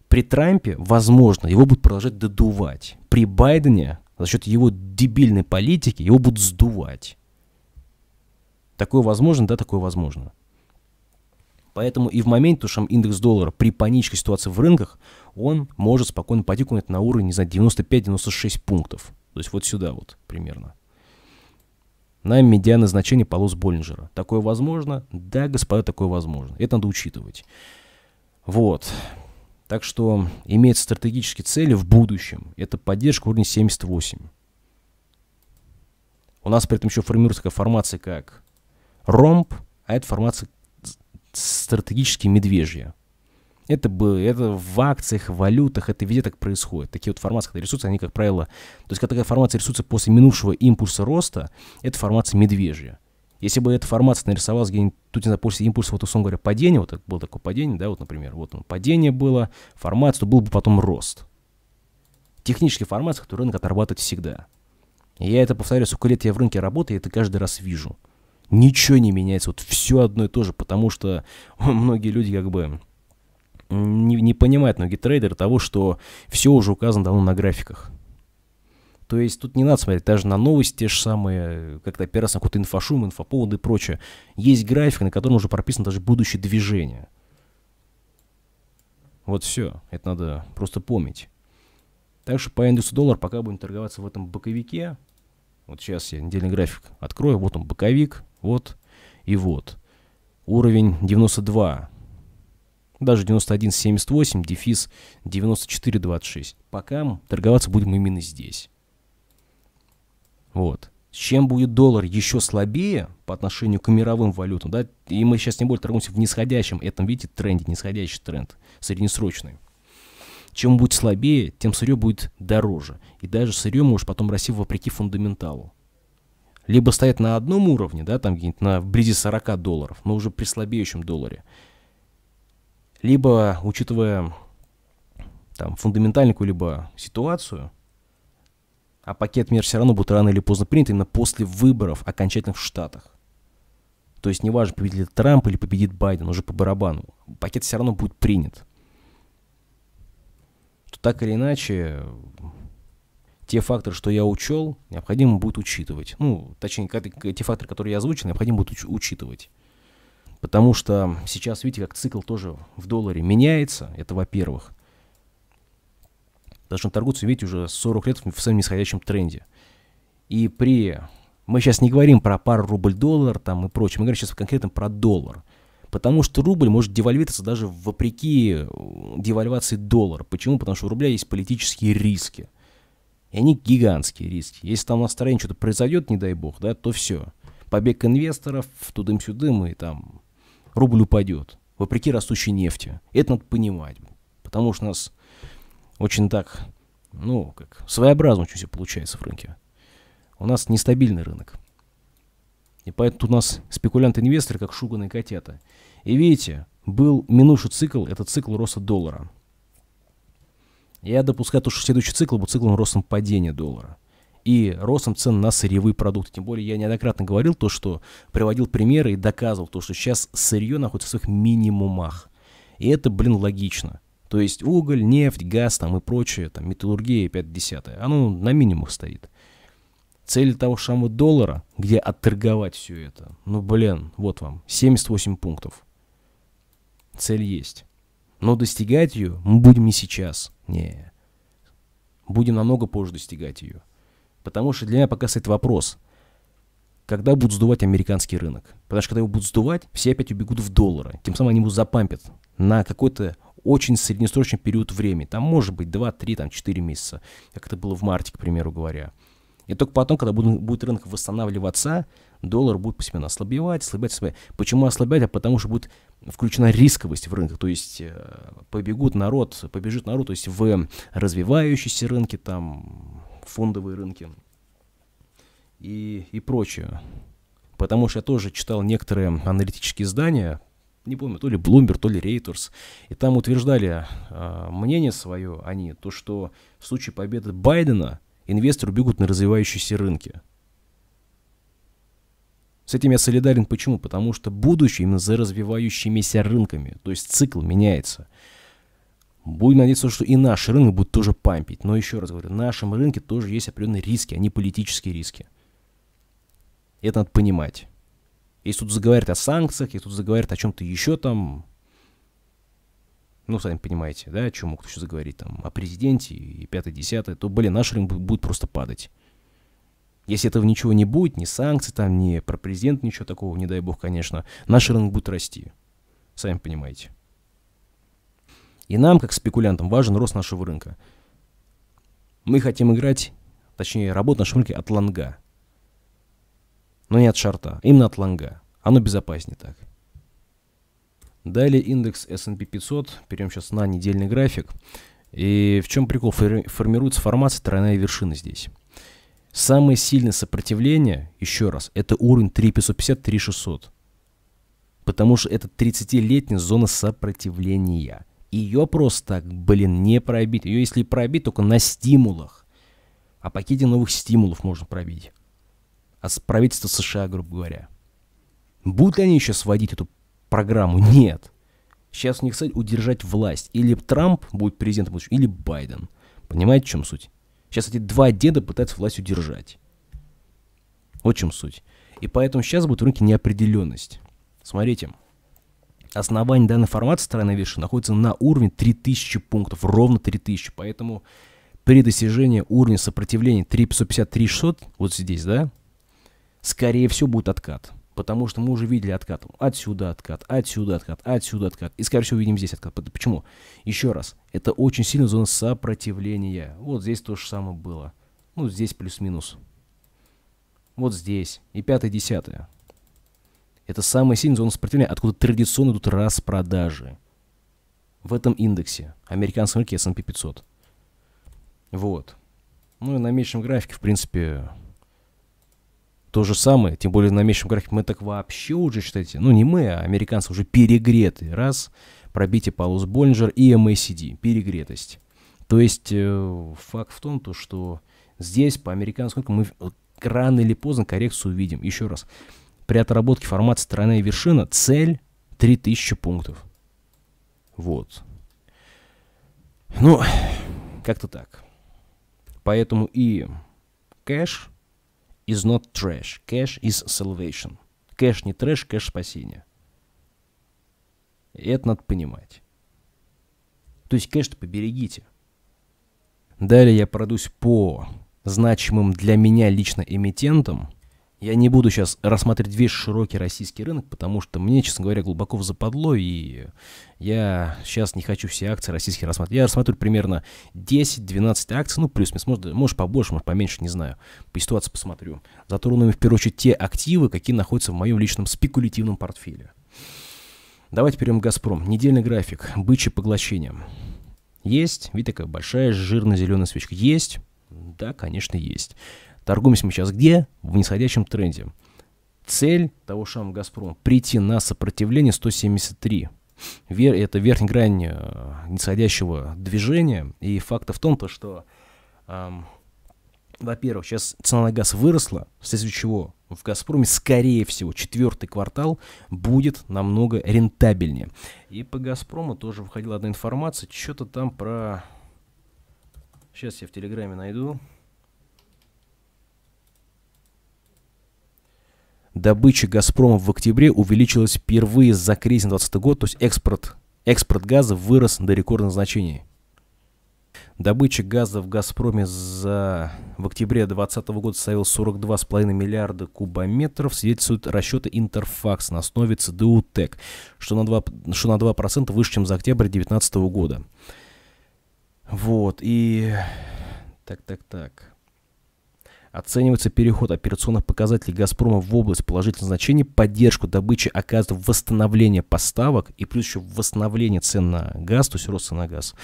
При Трампе, возможно, его будут продолжать додувать. При Байдене, за счет его дебильной политики, его будут сдувать. Такое возможно, да, такое возможно. Поэтому и в момент потому что индекс доллара при панической ситуации в рынках, он может спокойно подтикнуть на уровень, не знаю, 95-96 пунктов. То есть вот сюда вот примерно. На медианы значения полос Боллинджера. Такое возможно? Да, господа, такое возможно. Это надо учитывать. Вот. Так что иметь стратегические цели в будущем. Это поддержка уровня 78. У нас при этом еще формируется такая формация, как ромб, а это формация стратегически медвежья. Это, было, это в акциях, в валютах, это везде так происходит. Такие вот формации, когда рисуются, они, как правило... То есть, когда такая формация рисуется после минувшего импульса роста, это формация медвежья. Если бы эта формация нарисовалась где-нибудь, тут не знаю, после импульса, вот, условно говоря, падения, вот было такое падение, да, вот, например, вот он, падение было, формация, то был бы потом рост. Технические формации, которые рынок отрабатывает всегда. я это повторяю, сколько лет я в рынке работаю, я это каждый раз вижу. Ничего не меняется, вот все одно и то же, потому что многие люди как бы не, не понимает многие трейдеры того, что все уже указано давно на графиках. То есть тут не надо смотреть даже на новости те же самые, как-то опираться на какой-то инфошум, инфоповоды и прочее. Есть график, на котором уже прописано даже будущее движение. Вот все. Это надо просто помнить. Также по индексу доллар пока будем торговаться в этом боковике. Вот сейчас я недельный график открою. Вот он боковик. Вот и вот. Уровень 92 даже 91.78, дефис 94.26. Пока торговаться будем именно здесь. Вот. С чем будет доллар еще слабее по отношению к мировым валютам, да, и мы сейчас не более торгуемся в нисходящем этом, видите, тренде, нисходящий тренд, среднесрочный. Чем будет слабее, тем сырье будет дороже. И даже сырье может потом расти вопреки фундаменталу либо стоять на одном уровне, да, там где-нибудь на вблизи 40 долларов, но уже при слабеющем долларе, либо, учитывая там, фундаментальную какую-либо ситуацию, а пакет мер все равно будет рано или поздно принят именно после выборов окончательных в Штатах. То есть неважно, победит Трамп или победит Байден, уже по барабану. Пакет все равно будет принят. То так или иначе, те факторы, что я учел, необходимо будет учитывать. Ну, точнее, те факторы, которые я озвучил, необходимо будет уч- учитывать. Потому что сейчас, видите, как цикл тоже в долларе меняется. Это во-первых. Даже торгуются, видите, уже 40 лет в самом нисходящем тренде. И при... Мы сейчас не говорим про пару рубль-доллар там и прочее. Мы говорим сейчас конкретно про доллар. Потому что рубль может девальвироваться даже вопреки э, девальвации доллара. Почему? Потому что у рубля есть политические риски. И они гигантские риски. Если там настроение что-то произойдет, не дай бог, да, то все. Побег инвесторов, тудым-сюдым и там рубль упадет, вопреки растущей нефти. Это надо понимать, потому что у нас очень так, ну, как своеобразно очень все получается в рынке. У нас нестабильный рынок. И поэтому у нас спекулянты-инвесторы, как шуганые котята. И видите, был минувший цикл, это цикл роста доллара. Я допускаю то, что следующий цикл будет циклом ростом падения доллара и ростом цен на сырьевые продукты. Тем более я неоднократно говорил то, что приводил примеры и доказывал то, что сейчас сырье находится в своих минимумах. И это, блин, логично. То есть уголь, нефть, газ там и прочее, там металлургия 5-10, оно на минимумах стоит. Цель того же самого доллара, где отторговать все это, ну, блин, вот вам, 78 пунктов. Цель есть. Но достигать ее мы будем не сейчас. Не. Будем намного позже достигать ее. Потому что для меня пока стоит вопрос, когда будут сдувать американский рынок. Потому что когда его будут сдувать, все опять убегут в доллары. Тем самым они его запампят на какой-то очень среднесрочный период времени. Там может быть 2, 3, там 4 месяца, как это было в марте, к примеру говоря. И только потом, когда будет, будет рынок восстанавливаться, доллар будет постепенно ослабевать, ослабевать, ослабевать. Почему ослабевать? А потому что будет включена рисковость в рынках, то есть э, побегут народ, побежит народ, то есть в развивающиеся рынки, там, фондовые рынки и, и прочее. Потому что я тоже читал некоторые аналитические издания, не помню, то ли Bloomberg, то ли Reuters, и там утверждали э, мнение свое они, то, что в случае победы Байдена инвесторы бегут на развивающиеся рынки. С этим я солидарен почему? Потому что будущее именно за развивающимися рынками, то есть цикл меняется. Будем надеяться, что и наш рынок будет тоже пампить. Но еще раз говорю, на нашем рынке тоже есть определенные риски, они а политические риски. Это надо понимать. Если тут заговорят о санкциях, если тут заговорят о чем-то еще там, ну, сами понимаете, да, о чем могут еще заговорить там, о президенте и пятое, десятое, то, блин, наш рынок будет просто падать. Если этого ничего не будет, ни санкций там, ни про президента, ничего такого, не дай бог, конечно, наш рынок будет расти. Сами понимаете. И нам, как спекулянтам, важен рост нашего рынка. Мы хотим играть, точнее, работать на нашем рынке от лонга. Но не от шарта, а именно от лонга. Оно безопаснее так. Далее индекс S&P 500. Перейдем сейчас на недельный график. И в чем прикол? Формируется формация тройная вершина здесь. Самое сильное сопротивление, еще раз, это уровень 3550-3600. Потому что это 30-летняя зона сопротивления. Ее просто так, блин, не пробить. Ее если пробить, только на стимулах. А пакете новых стимулов можно пробить. А с правительства США, грубо говоря. Будут ли они еще сводить эту программу? Нет. Сейчас у них цель удержать власть. Или Трамп будет президентом, или Байден. Понимаете, в чем суть? Сейчас эти два деда пытаются власть удержать. Вот в чем суть. И поэтому сейчас будет в рынке неопределенность. Смотрите, основание данной формации стороны веша находится на уровне 3000 пунктов, ровно 3000. Поэтому при достижении уровня сопротивления 3553 вот здесь, да, скорее всего будет откат. Потому что мы уже видели откат. Отсюда откат, отсюда откат, отсюда откат. И, скорее всего, видим здесь откат. Почему? Еще раз. Это очень сильная зона сопротивления. Вот здесь то же самое было. Ну, здесь плюс-минус. Вот здесь. И пятое, десятое. Это самая сильная зона сопротивления, откуда традиционно идут распродажи. В этом индексе, американском рынке S&P 500. Вот. Ну и на меньшем графике, в принципе, то же самое. Тем более на меньшем графике мы так вообще уже, считайте, ну не мы, а американцы уже перегреты. Раз, пробитие полос Боллинджер и MACD, перегретость. То есть э, факт в том, то, что здесь по американскому мы рано или поздно коррекцию увидим. Еще раз, при отработке формата «Страна и вершина» цель 3000 пунктов. Вот. Ну, как-то так. Поэтому и кэш is not trash. Кэш is salvation. Кэш не трэш, кэш спасение. И это надо понимать. То есть кэш-то поберегите. Далее я пройдусь по значимым для меня лично эмитентам – я не буду сейчас рассматривать весь широкий российский рынок, потому что мне, честно говоря, глубоко в западло, и я сейчас не хочу все акции российские рассматривать. Я рассматриваю примерно 10-12 акций, ну, плюс-минус, может, может побольше, может поменьше, не знаю. По ситуации посмотрю. Затронуем, в первую очередь, те активы, какие находятся в моем личном спекулятивном портфеле. Давайте берем «Газпром». Недельный график, бычье поглощение. Есть, видите, такая большая жирно-зеленая свечка. Есть, да, конечно, есть. Торгуемся мы сейчас где? В нисходящем тренде. Цель того шага «Газпром» – прийти на сопротивление 173. Вер, это верхняя грань э, нисходящего движения. И факт в том, то, что, эм, во-первых, сейчас цена на газ выросла, вследствие чего в «Газпроме», скорее всего, четвертый квартал будет намного рентабельнее. И по «Газпрому» тоже выходила одна информация, что-то там про... Сейчас я в Телеграме найду. Добыча «Газпрома» в октябре увеличилась впервые за кризис 2020 год, то есть экспорт, экспорт газа вырос до рекордных значений. Добыча газа в «Газпроме» за... в октябре 2020 года составила 42,5 миллиарда кубометров, свидетельствуют расчеты «Интерфакс» на основе ЦДУ ТЭК, что на 2%, что на 2 выше, чем за октябрь 2019 года. Вот, и... Так, так, так. Оценивается переход операционных показателей «Газпрома» в область положительных значений, поддержку добычи оказывает восстановление поставок и плюс еще восстановление цен на газ, то есть рост цен на газ.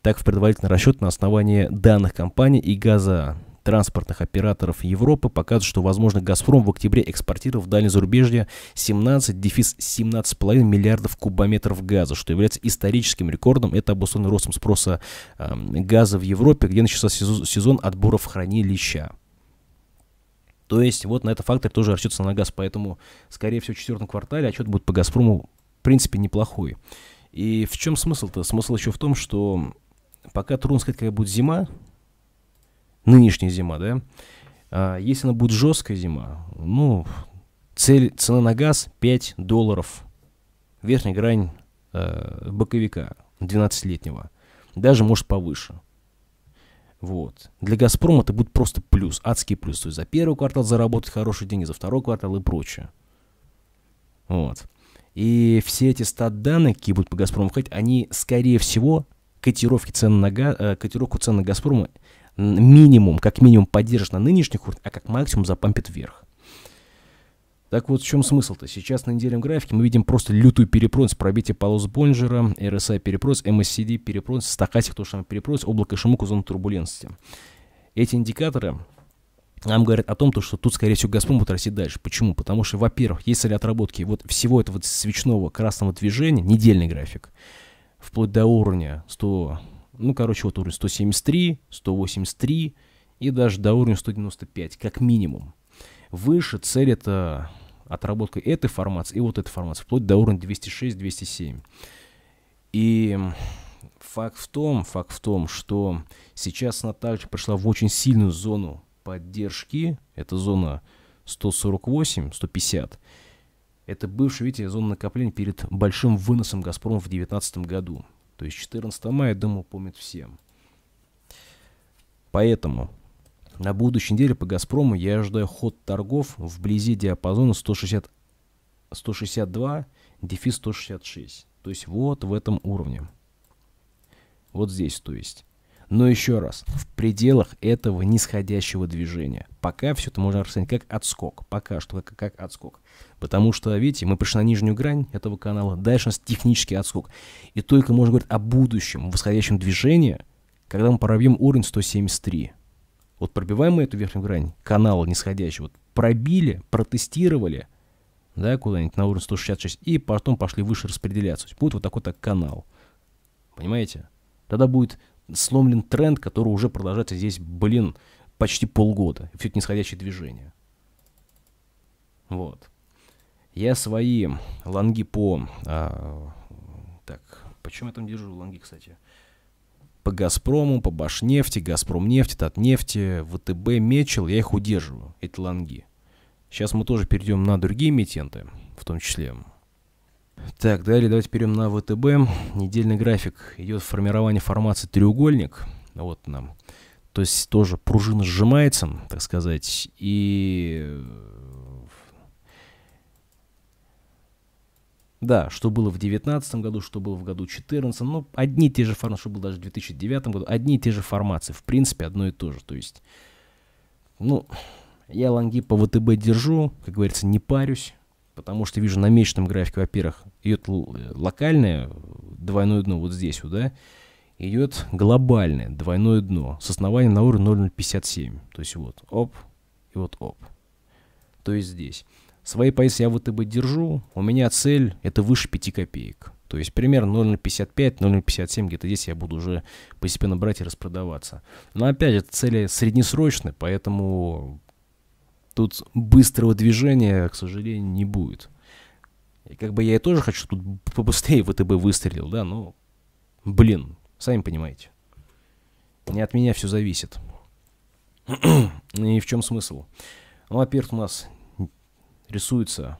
Так, в предварительный расчет на основании данных компаний и газа транспортных операторов Европы показывают, что, возможно, «Газпром» в октябре экспортировал в дальнее зарубежье 17, дефис 17,5 миллиардов кубометров газа, что является историческим рекордом. Это обусловлено ростом спроса э, газа в Европе, где начался сезон, сезон отборов хранилища. То есть вот на этот фактор тоже расчется на газ, поэтому, скорее всего, в четвертом квартале отчет будет по «Газпрому» в принципе неплохой. И в чем смысл-то? Смысл еще в том, что пока трудно сказать, какая будет зима, нынешняя зима, да, а если она будет жесткая зима, ну, цель, цена на газ 5 долларов, верхняя грань э, боковика 12-летнего, даже может повыше – вот. Для «Газпрома» это будет просто плюс, адский плюс. То есть за первый квартал заработать хорошие деньги, за второй квартал и прочее. Вот. И все эти стат-данные, какие будут по «Газпрому» входить, они, скорее всего, котировки цен на га... Э, котировку цен на «Газпрома» минимум, как минимум поддержат на нынешних уровнях, а как максимум запампит вверх. Так вот, в чем смысл-то? Сейчас на недельном графике мы видим просто лютую перепрось, пробитие полос Бонжера, RSI перепрось, MSCD перепрось, стахастик тоже самое перепрось, облако Шимуку, зона турбулентности. Эти индикаторы нам говорят о том, то, что тут, скорее всего, «Газпром» будет расти дальше. Почему? Потому что, во-первых, есть цель отработки вот всего этого свечного красного движения, недельный график, вплоть до уровня 100, ну, короче, вот уровень 173, 183 и даже до уровня 195, как минимум. Выше цель это отработкой этой формации и вот этой формации, вплоть до уровня 206-207. И факт в том, факт в том, что сейчас она также пришла в очень сильную зону поддержки, это зона 148-150, это бывшая, видите, зона накопления перед большим выносом «Газпрома» в 2019 году. То есть 14 мая, думаю, помнят всем. Поэтому на будущей неделе по «Газпрому» я ожидаю ход торгов вблизи диапазона 160, 162, дефис 166. То есть вот в этом уровне. Вот здесь, то есть. Но еще раз, в пределах этого нисходящего движения. Пока все это можно расценить как отскок. Пока что как, как отскок. Потому что, видите, мы пришли на нижнюю грань этого канала. Дальше у нас технический отскок. И только можно говорить о будущем восходящем движении, когда мы пробьем уровень 173. Вот пробиваем мы эту верхнюю грань канала нисходящего, вот пробили, протестировали, да, куда-нибудь на уровень 166, и потом пошли выше распределяться. Будет вот такой-то канал. Понимаете? Тогда будет сломлен тренд, который уже продолжается здесь, блин, почти полгода. Все это нисходящее движение. Вот. Я свои лонги по... А, так, почему я там держу лонги, кстати? по «Газпрому», по «Башнефти», «Газпромнефти», «Татнефти», «ВТБ», «Мечел» я их удерживаю, эти лонги. Сейчас мы тоже перейдем на другие эмитенты, в том числе. Так, далее давайте перейдем на ВТБ. Недельный график. Идет формирование формации треугольник. Вот нам. То есть тоже пружина сжимается, так сказать, и Да, что было в 2019 году, что было в году 2014, но одни и те же форматы, что было даже в 2009 году, одни и те же формации, в принципе, одно и то же. То есть, ну, я лонги по ВТБ держу, как говорится, не парюсь, потому что вижу на месячном графике, во-первых, идет э, локальное двойное дно вот здесь вот, да, идет глобальное двойное дно с основанием на уровне 0,057. То есть вот оп и вот оп. То есть здесь. Свои пояс я вот и держу. У меня цель это выше 5 копеек. То есть примерно 0,55, 0,57, где-то здесь я буду уже постепенно брать и распродаваться. Но опять же, цели среднесрочные, поэтому тут быстрого движения, к сожалению, не будет. И как бы я и тоже хочу тут побыстрее ВТБ выстрелил, да, но, блин, сами понимаете. Не от меня все зависит. и в чем смысл? Ну, во-первых, у нас рисуется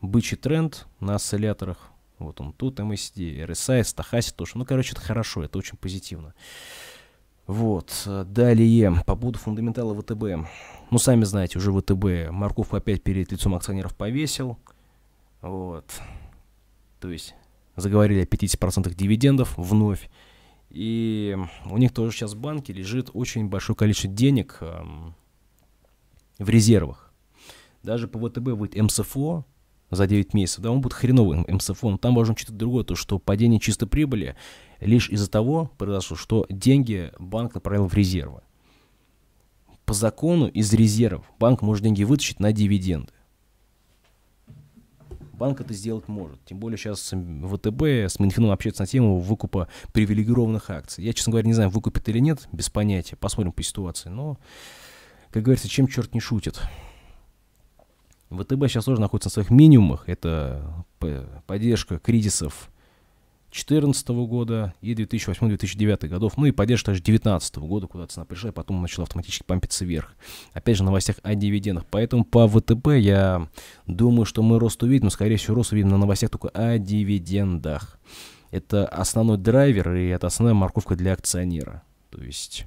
бычий тренд на осцилляторах. Вот он тут, MSD, RSI, Stochastic, то, что... Ну, короче, это хорошо, это очень позитивно. Вот, э, далее, по поводу фундаментала ВТБ. Ну, сами знаете, уже ВТБ морковку опять перед лицом акционеров повесил. Вот, то есть заговорили о 50% дивидендов вновь. И у них тоже сейчас в банке лежит очень большое количество денег эм, в резервах. Даже по ВТБ выйдет МСФО за 9 месяцев, да, он будет хреновым МСФО, но там важно что-то другое, то, что падение чистой прибыли лишь из-за того произошло, что деньги банк направил в резервы. По закону из резервов банк может деньги вытащить на дивиденды. Банк это сделать может. Тем более сейчас ВТБ с Минфином общается на тему выкупа привилегированных акций. Я, честно говоря, не знаю, выкупит или нет, без понятия. Посмотрим по ситуации. Но, как говорится, чем черт не шутит. ВТБ сейчас тоже находится на своих минимумах. Это поддержка кризисов 2014 года и 2008-2009 годов. Ну и поддержка даже 2019 года, куда цена пришла, и потом начала автоматически пампиться вверх. Опять же, в новостях о дивидендах. Поэтому по ВТБ я думаю, что мы рост увидим, но, скорее всего, рост увидим на новостях только о дивидендах. Это основной драйвер, и это основная морковка для акционера. То есть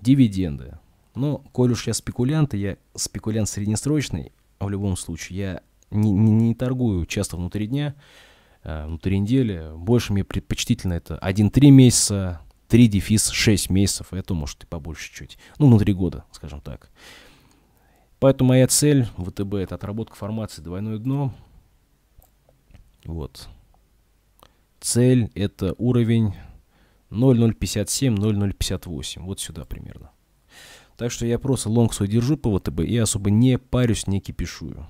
дивиденды. Но, коль уж я спекулянт, и я спекулянт среднесрочный, а в любом случае. Я не, не, не торгую часто внутри дня, э, внутри недели. Больше мне предпочтительно это 1-3 месяца, 3 дефис 6 месяцев, это может и побольше чуть. Ну, внутри года, скажем так. Поэтому моя цель ВТБ это отработка формации двойное дно. Вот. Цель это уровень 0.057, 0.058. Вот сюда примерно. Так что я просто лонг свой держу по ВТБ и особо не парюсь, не кипишую.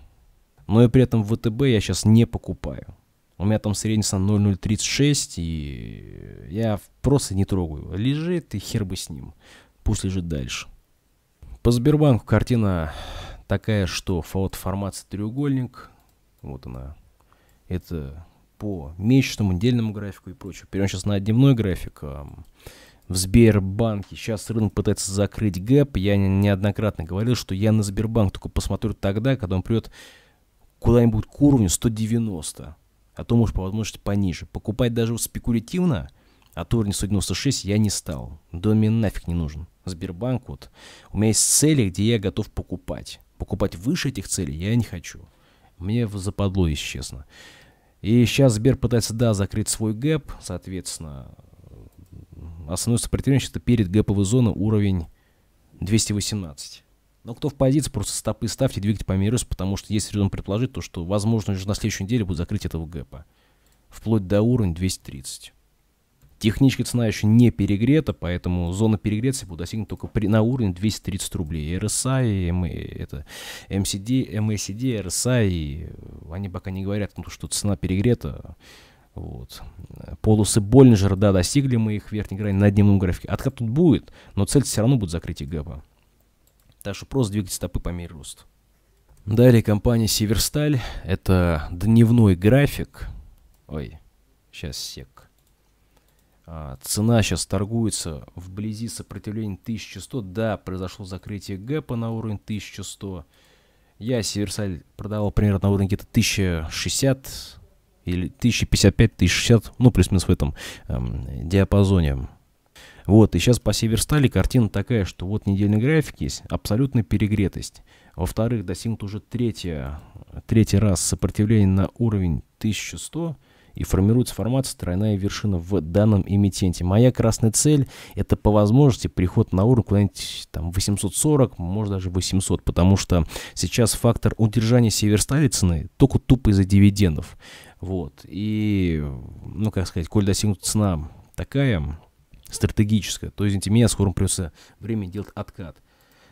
Но и при этом ВТБ я сейчас не покупаю. У меня там средний сан 0,036, и я просто не трогаю. Лежит, и хер бы с ним. Пусть лежит дальше. По Сбербанку картина такая, что вот формация треугольник. Вот она. Это по месячному, недельному графику и прочее. Перейдем сейчас на дневной график в Сбербанке. Сейчас рынок пытается закрыть гэп. Я неоднократно говорил, что я на Сбербанк только посмотрю тогда, когда он придет куда-нибудь к уровню 190, а то, может, по возможности пониже. Покупать даже спекулятивно от уровня 196 я не стал. Доме нафиг не нужен. Сбербанк вот. У меня есть цели, где я готов покупать. Покупать выше этих целей я не хочу. Мне западло, если честно. И сейчас Сбер пытается, да, закрыть свой гэп, соответственно, основное сопротивление перед гэповой зоной уровень 218. Но кто в позиции, просто стопы ставьте, двигайте по мере роста, потому что есть резон предположить, то, что возможно уже на следующей неделе будет закрыть этого гэпа. Вплоть до уровня 230. Техническая цена еще не перегрета, поэтому зона перегреться будет достигнута только при, на уровне 230 рублей. RSI, M, эм, это, MCD, MACD, RSI, они пока не говорят, ну, что цена перегрета вот. Полосы Боллинджера, да, достигли мы их верхней грани на дневном графике. Откат тут будет, но цель все равно будет закрытие гэпа. Так что просто двигать стопы по мере роста. Далее компания Северсталь. Это дневной график. Ой, сейчас сек. А, цена сейчас торгуется вблизи сопротивления 1100. Да, произошло закрытие гэпа на уровень 1100. Я Северсталь продавал примерно на уровне где-то 1060 или 1055-1060, ну, плюс-минус в этом эм, диапазоне. Вот, и сейчас по северстали картина такая, что вот недельный график есть, абсолютная перегретость. Во-вторых, достигнут уже третья, третий раз сопротивление на уровень 1100, и формируется формация «тройная вершина» в данном эмитенте. Моя красная цель – это по возможности приход на уровень куда-нибудь там 840, может даже 800, потому что сейчас фактор удержания северсталицыны только тупо из-за дивидендов. Вот. И, ну, как сказать, коль достигнута цена такая, стратегическая, то, извините меня, скоро придется время делать откат.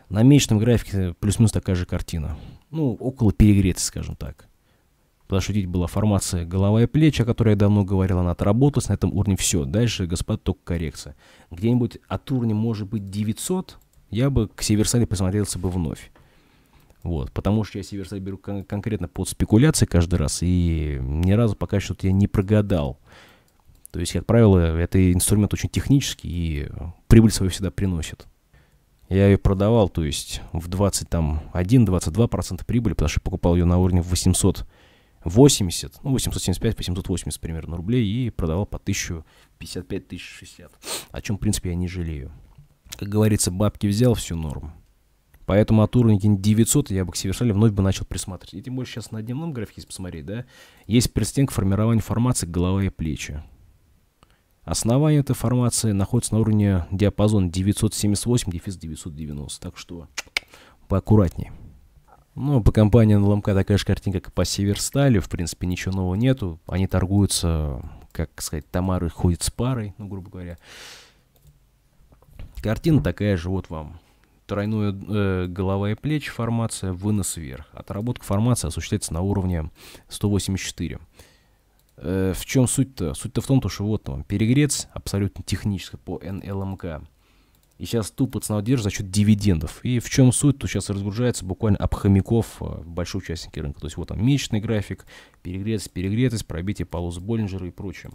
На месячном графике плюс-минус такая же картина. Ну, около перегреться, скажем так. Пошутить была формация голова и плечи, о которой я давно говорил, она отработалась, на этом уровне все. Дальше, господа, только коррекция. Где-нибудь от уровня, может быть, 900, я бы к Северсале посмотрелся бы вновь. Вот, потому что я Северсаль беру кон- конкретно под спекуляции каждый раз, и ни разу пока что-то я не прогадал. То есть, как правило, это инструмент очень технический и прибыль свою всегда приносит. Я ее продавал, то есть в 21-22% прибыли, потому что покупал ее на уровне 800 80, ну, 875, 880 примерно рублей и продавал по 1055, 1060, о чем, в принципе, я не жалею. Как говорится, бабки взял, всю норму Поэтому от уровня 900 я бы к Северсале вновь бы начал присматривать. И тем более сейчас на дневном графике, если посмотреть, да, есть претензия к формации голова и плечи. Основание этой формации находится на уровне диапазон 978-990. Так что поаккуратнее. Ну, по компании НЛМК такая же картинка, как и по Северстали. В принципе, ничего нового нету. Они торгуются, как сказать, Тамары ходит с парой, ну, грубо говоря. Картина такая же, вот вам. Тройное э, голова и плечи формация, вынос вверх. Отработка формации осуществляется на уровне 184. Э, в чем суть-то? Суть-то в том, что вот вам перегрец абсолютно технически по НЛМК и сейчас тупо ценоудержит за счет дивидендов. И в чем суть, то сейчас разгружается буквально об хомяков э, большой участники рынка. То есть вот там месячный график, перегретость, перегретость, пробитие полос Боллинджера и прочее.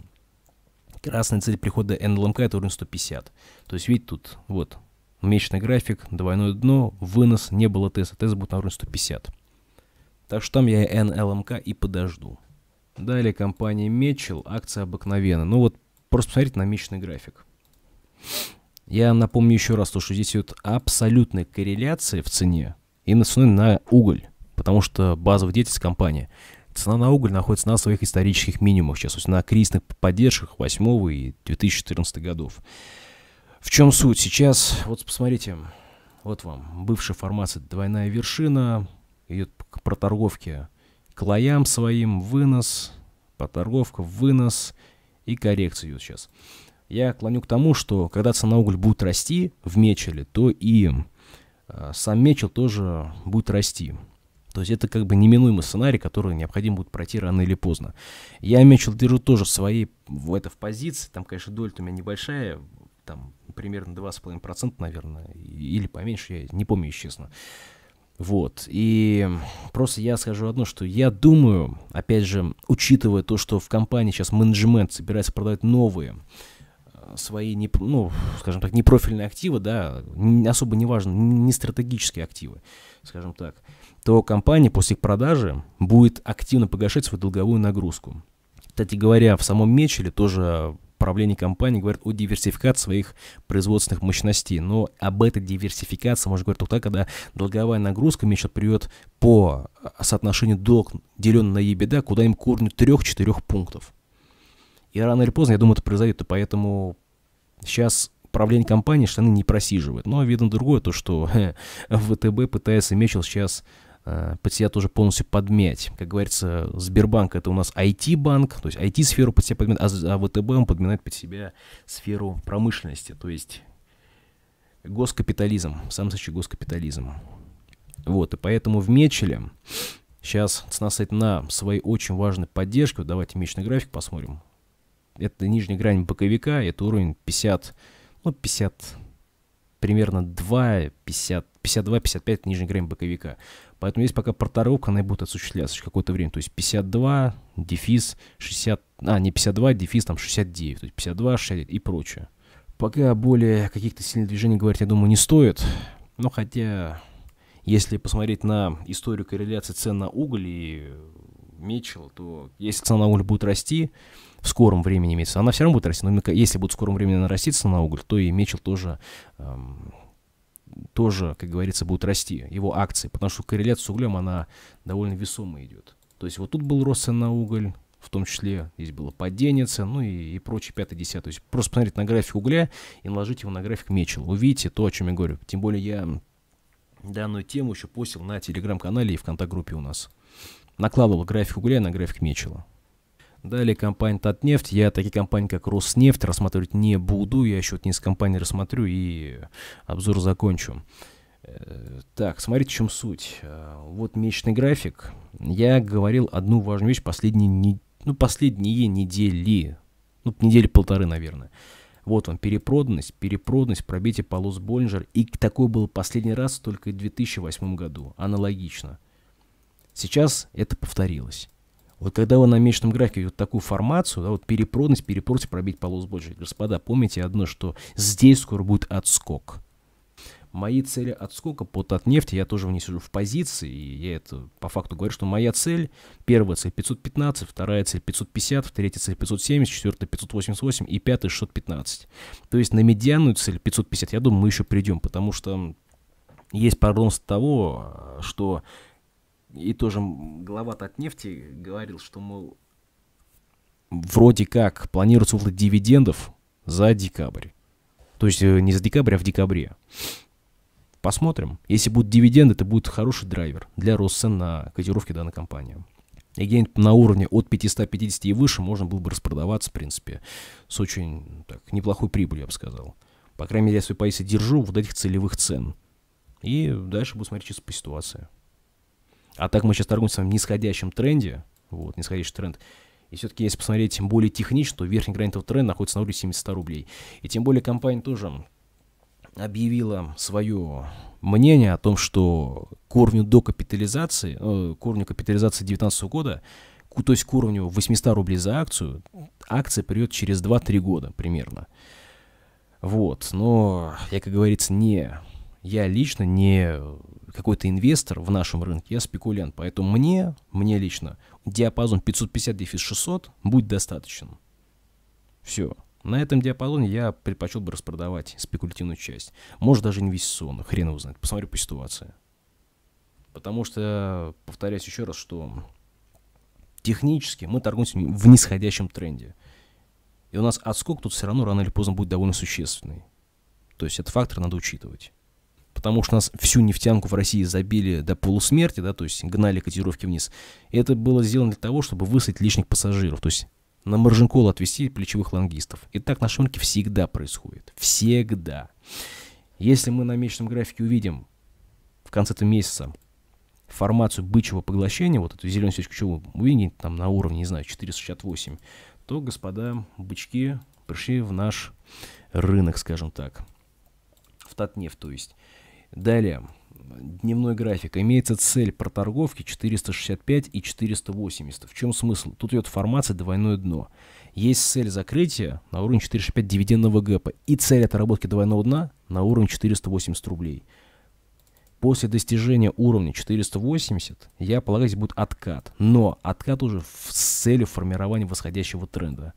Красная цель прихода НЛМК это уровень 150. То есть видите тут, вот, месячный график, двойное дно, вынос, не было теста. Тест будет на уровне 150. Так что там я НЛМК и подожду. Далее компания Мечел, акция обыкновенная. Ну вот, просто посмотрите на месячный график. Я напомню еще раз то, что здесь идет абсолютная корреляция в цене и на цены на уголь, потому что базовая деятельность компании. Цена на уголь находится на своих исторических минимумах сейчас, то есть на кризисных поддержках 8 и 2014 годов. В чем суть? Сейчас, вот посмотрите, вот вам бывшая формация «Двойная вершина», идет к проторговке к лоям своим, вынос, проторговка, вынос и коррекция идет сейчас. Я клоню к тому, что когда цена уголь будет расти в мечеле, то и э, сам мечел тоже будет расти. То есть это как бы неминуемый сценарий, который необходимо будет пройти рано или поздно. Я мечел держу тоже свои в это в позиции. Там, конечно, доля у меня небольшая, там примерно 2,5%, наверное, или поменьше, я не помню, честно. Вот, и просто я скажу одно, что я думаю, опять же, учитывая то, что в компании сейчас менеджмент собирается продавать новые свои, не, ну, скажем так, непрофильные активы, да, не, особо не важно, не стратегические активы, скажем так, то компания после продажи будет активно погашать свою долговую нагрузку. Кстати говоря, в самом Мечеле тоже правление компании говорит о диверсификации своих производственных мощностей. Но об этой диверсификации можно говорить только когда долговая нагрузка меч отпрет по а, соотношению долг, деленный на ебеда, куда им корню 3-4 пунктов. И рано или поздно, я думаю, это произойдет. И поэтому сейчас правление компании штаны не просиживает. Но видно другое, то что ВТБ пытается Мечел сейчас э, под себя тоже полностью подмять. Как говорится, Сбербанк это у нас IT-банк, то есть IT-сферу под себя подмет, а, а ВТБ он подминает под себя сферу промышленности, то есть госкапитализм, сам случай госкапитализм. Вот, и поэтому в Мечеле сейчас цена стоит на своей очень важной поддержке. Вот давайте месячный график посмотрим это нижняя грань боковика, это уровень 50, ну, 50, примерно 2, 50, 52, 55 нижняя грань боковика. Поэтому здесь пока проторговка, она будет осуществляться через какое-то время. То есть 52, дефис, 60, а, не 52, дефис, там 69, то есть 52, 69 и прочее. Пока более каких-то сильных движений говорить, я думаю, не стоит. Но хотя, если посмотреть на историю корреляции цен на уголь и мечел, то если цена на уголь будет расти, в скором времени имеется, она все равно будет расти, но если будет в скором времени нараститься на уголь, то и Мечел тоже эм, тоже, как говорится, будут расти его акции, потому что корреляция с углем, она довольно весомая идет. То есть вот тут был рост цен на уголь, в том числе здесь было падение цен, ну и, и прочее, 5 10 То есть просто посмотреть на график угля и наложить его на график Мечел. Увидите то, о чем я говорю. Тем более я данную тему еще постил на телеграм-канале и в контакт-группе у нас. Накладывал график угля на график Мечела. Далее компания Татнефть. Я такие компании, как Роснефть, рассматривать не буду. Я еще вот несколько компаний рассмотрю и э, обзор закончу. Э, так, смотрите, в чем суть. Э, вот месячный график. Я говорил одну важную вещь последние, ну, последние недели. Ну, недели полторы, наверное. Вот он, перепроданность, перепроданность, пробитие полос Боллинджер. И такой был последний раз только в 2008 году. Аналогично. Сейчас это повторилось. Вот когда вы на месячном графике вот такую формацию, да, вот перепроданность, перепросить, пробить полос больше. Господа, помните одно, что здесь скоро будет отскок. Мои цели отскока по Татнефти, я тоже внесу в позиции, и я это по факту говорю, что моя цель, первая цель 515, вторая цель 550, третья цель 570, четвертая 588 и пятая 615. То есть на медианную цель 550, я думаю, мы еще придем, потому что есть прогноз того, что и тоже глава от нефти говорил, что, мол, вроде как планируется выплатить дивидендов за декабрь. То есть э, не за декабрь, а в декабре. Посмотрим. Если будут дивиденды, это будет хороший драйвер для роста цен на котировки данной компании. И где-нибудь на уровне от 550 и выше можно было бы распродаваться, в принципе, с очень так, неплохой прибылью, я бы сказал. По крайней мере, я свои позиции держу вот этих целевых цен. И дальше буду смотреть чисто по ситуации. А так мы сейчас торгуемся в нисходящем тренде, вот, нисходящий тренд. И все-таки, если посмотреть более технично, то верхний грань этого тренда находится на уровне 700 рублей. И тем более компания тоже объявила свое мнение о том, что к уровню до капитализации, э, к уровню капитализации 2019 года, к, то есть к уровню 800 рублей за акцию, акция придет через 2-3 года примерно. Вот, но я, как говорится, не, я лично не какой-то инвестор в нашем рынке, я спекулянт. Поэтому мне, мне лично, диапазон 550-600 будет достаточен. Все. На этом диапазоне я предпочел бы распродавать спекулятивную часть. Может, даже инвестиционную, хрен его знает. Посмотрю по ситуации. Потому что, повторяюсь еще раз, что технически мы торгуемся в нисходящем тренде. И у нас отскок тут все равно рано или поздно будет довольно существенный. То есть этот фактор надо учитывать потому что нас всю нефтянку в России забили до полусмерти, да, то есть гнали котировки вниз. И это было сделано для того, чтобы высадить лишних пассажиров, то есть на маржинкол отвести плечевых лонгистов. И так на шинке всегда происходит. Всегда. Если мы на месячном графике увидим в конце этого месяца формацию бычьего поглощения, вот эту зеленую свечку, чего увидим там на уровне, не знаю, 468, то, господа, бычки пришли в наш рынок, скажем так, в Татнефть, то есть. Далее. Дневной график. Имеется цель проторговки 465 и 480. В чем смысл? Тут идет формация двойное дно. Есть цель закрытия на уровне 465 дивидендного гэпа и цель отработки двойного дна на уровне 480 рублей. После достижения уровня 480, я полагаюсь, будет откат. Но откат уже в целью формирования восходящего тренда.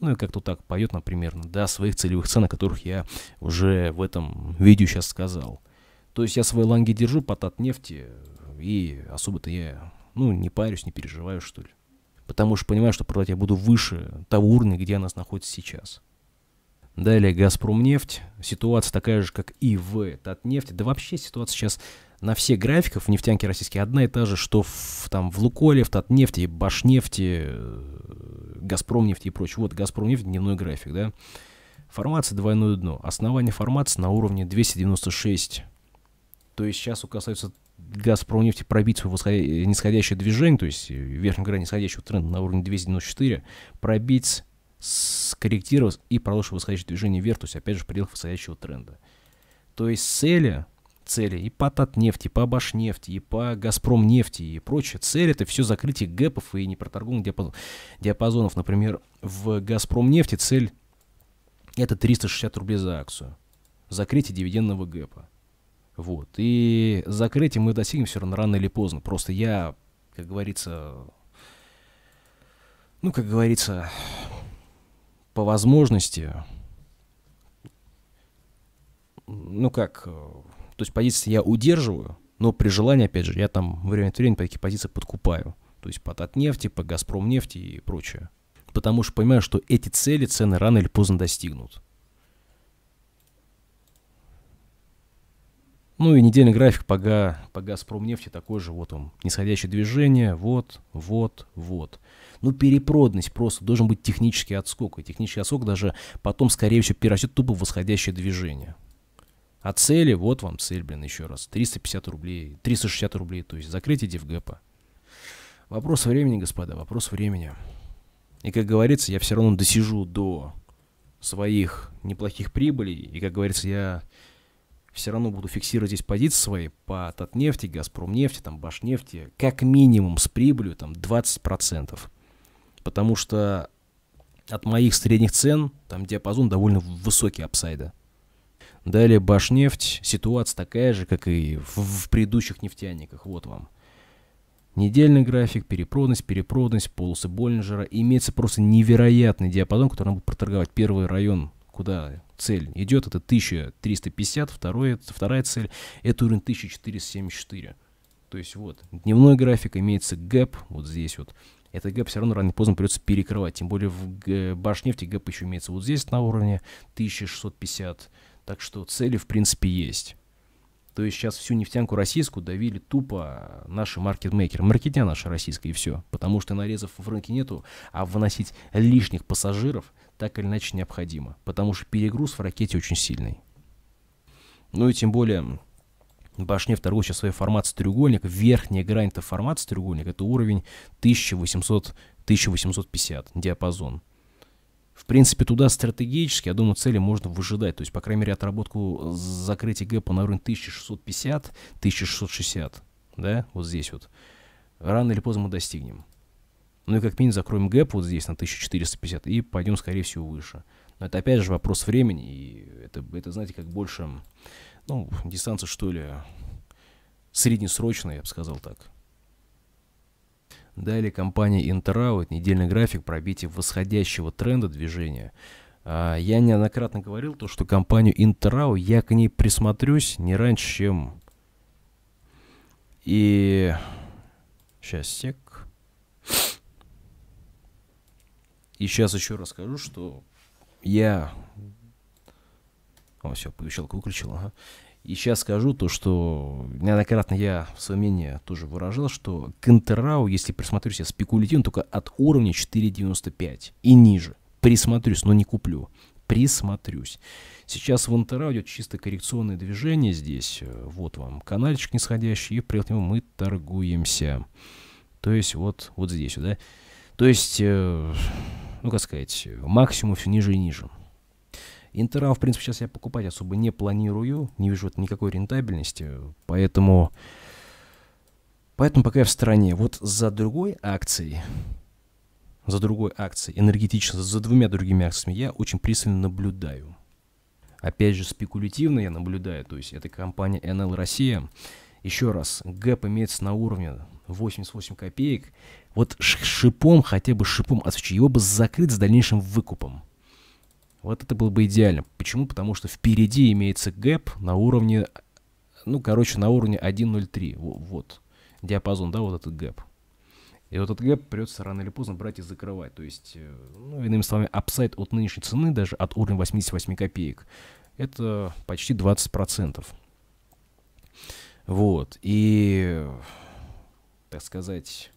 Ну и как-то так поет, например, до своих целевых цен, о которых я уже в этом видео сейчас сказал. То есть я свои ланги держу, потат нефти, и особо-то я, ну, не парюсь, не переживаю, что ли. Потому что понимаю, что продать я буду выше того уровня, где она находится сейчас. Далее «Газпромнефть». Ситуация такая же, как и в «Татнефти». Да вообще ситуация сейчас на все графиков нефтянки российские одна и та же, что в, там, в «Луколе», в «Татнефти», «Башнефти», э, «Газпромнефти» и прочее. Вот «Газпромнефть» дневной график, да. Формация «Двойное дно». Основание формации на уровне 296 то есть сейчас у касается Газпром нефти пробить свое восход... нисходящее движение, то есть э, верхняя грань нисходящего тренда на уровне 294, пробить, скорректировать и продолжить восходящее движение вверх, то есть опять же в пределах восходящего тренда. То есть цели, цели и по Татнефти, и по Башнефти, и по Газпром нефти и прочее, цель это все закрытие гэпов и непроторгованных диапазон, диапазонов. Например, в Газпром нефти цель это 360 рублей за акцию. Закрытие дивидендного гэпа. Вот. И закрытие мы достигнем все равно рано или поздно. Просто я, как говорится, ну, как говорится, по возможности, ну как, э, то есть позиции я удерживаю, но при желании, опять же, я там время от времени по такие позиции подкупаю. То есть по Татнефти, по Газпром нефти и прочее. Потому что понимаю, что эти цели цены рано или поздно достигнут. Ну и недельный график по, ГА, по Газпромнефти такой же, вот он, нисходящее движение, вот, вот, вот. Ну перепроданность просто, должен быть технический отскок, и технический отскок даже потом, скорее всего, перерастет тупо в восходящее движение. А цели, вот вам цель, блин, еще раз, 350 рублей, 360 рублей, то есть закрытие дивгэпа. Вопрос времени, господа, вопрос времени. И, как говорится, я все равно досижу до своих неплохих прибылей, и, как говорится, я все равно буду фиксировать здесь позиции свои по Татнефти, Газпромнефти, там, Башнефти, как минимум с прибылью там 20%. Потому что от моих средних цен там диапазон довольно высокий апсайда. Далее Башнефть, ситуация такая же, как и в, в предыдущих нефтяниках, вот вам. Недельный график, перепроданность, перепроданность, полосы Боллинджера. Имеется просто невероятный диапазон, который надо проторговать. Первый район, куда цель идет, это 1350, второе, вторая цель, это уровень 1474. То есть вот, дневной график, имеется гэп вот здесь вот. Этот гэп все равно рано или поздно придется перекрывать. Тем более в Башнефти гэп еще имеется вот здесь на уровне 1650. Так что цели в принципе есть. То есть сейчас всю нефтянку российскую давили тупо наши маркетмейкеры. Маркетня наша российская и все. Потому что нарезов в рынке нету, а выносить лишних пассажиров так или иначе необходимо, потому что перегруз в ракете очень сильный. Ну и тем более башня второго сейчас своей формацией треугольник, Верхняя грань-то формации треугольника, это уровень 1800-1850, диапазон. В принципе, туда стратегически, я думаю, цели можно выжидать. То есть, по крайней мере, отработку э, закрытия гэпа на уровень 1650-1660, да, вот здесь вот. Рано или поздно мы достигнем. Ну и как минимум закроем гэп вот здесь на 1450 и пойдем, скорее всего, выше. Но это опять же вопрос времени, и это, это знаете, как больше, ну, дистанция, что ли, среднесрочная, я бы сказал так. Далее компания Interroute, недельный график пробития восходящего тренда движения. А, я неоднократно говорил то, что компанию Interroute, я к ней присмотрюсь не раньше, чем... И... Сейчас, сек. И сейчас еще раз скажу, что я... О, все, повещалку выключил, ага. И сейчас скажу то, что неоднократно я свое мнение тоже выражал, что Кентерау, если присмотрюсь, я спекулятивно только от уровня 4.95 и ниже. Присмотрюсь, но не куплю. Присмотрюсь. Сейчас в Интерау идет чисто коррекционное движение здесь. Э, вот вам канальчик нисходящий, и при этом мы торгуемся. То есть вот, вот здесь, да? То есть... Э ну, как сказать, максимум все ниже и ниже. Интерам, в принципе, сейчас я покупать особо не планирую, не вижу никакой рентабельности, поэтому, поэтому пока я в стороне. Вот за другой акцией, за другой акцией, энергетично, за двумя другими акциями я очень пристально наблюдаю. Опять же, спекулятивно я наблюдаю, то есть это компания NL Россия. Еще раз, гэп имеется на уровне 88 копеек. Вот шипом, хотя бы шипом от свечи, его бы закрыть с дальнейшим выкупом. Вот это было бы идеально. Почему? Потому что впереди имеется гэп на уровне, ну, короче, на уровне 1.03. Вот. Диапазон, да, вот этот гэп. И вот этот гэп придется рано или поздно брать и закрывать. То есть, э, ну, иными словами, апсайд от нынешней цены, даже от уровня 88 копеек, это почти 20%. Вот. И, э, так сказать,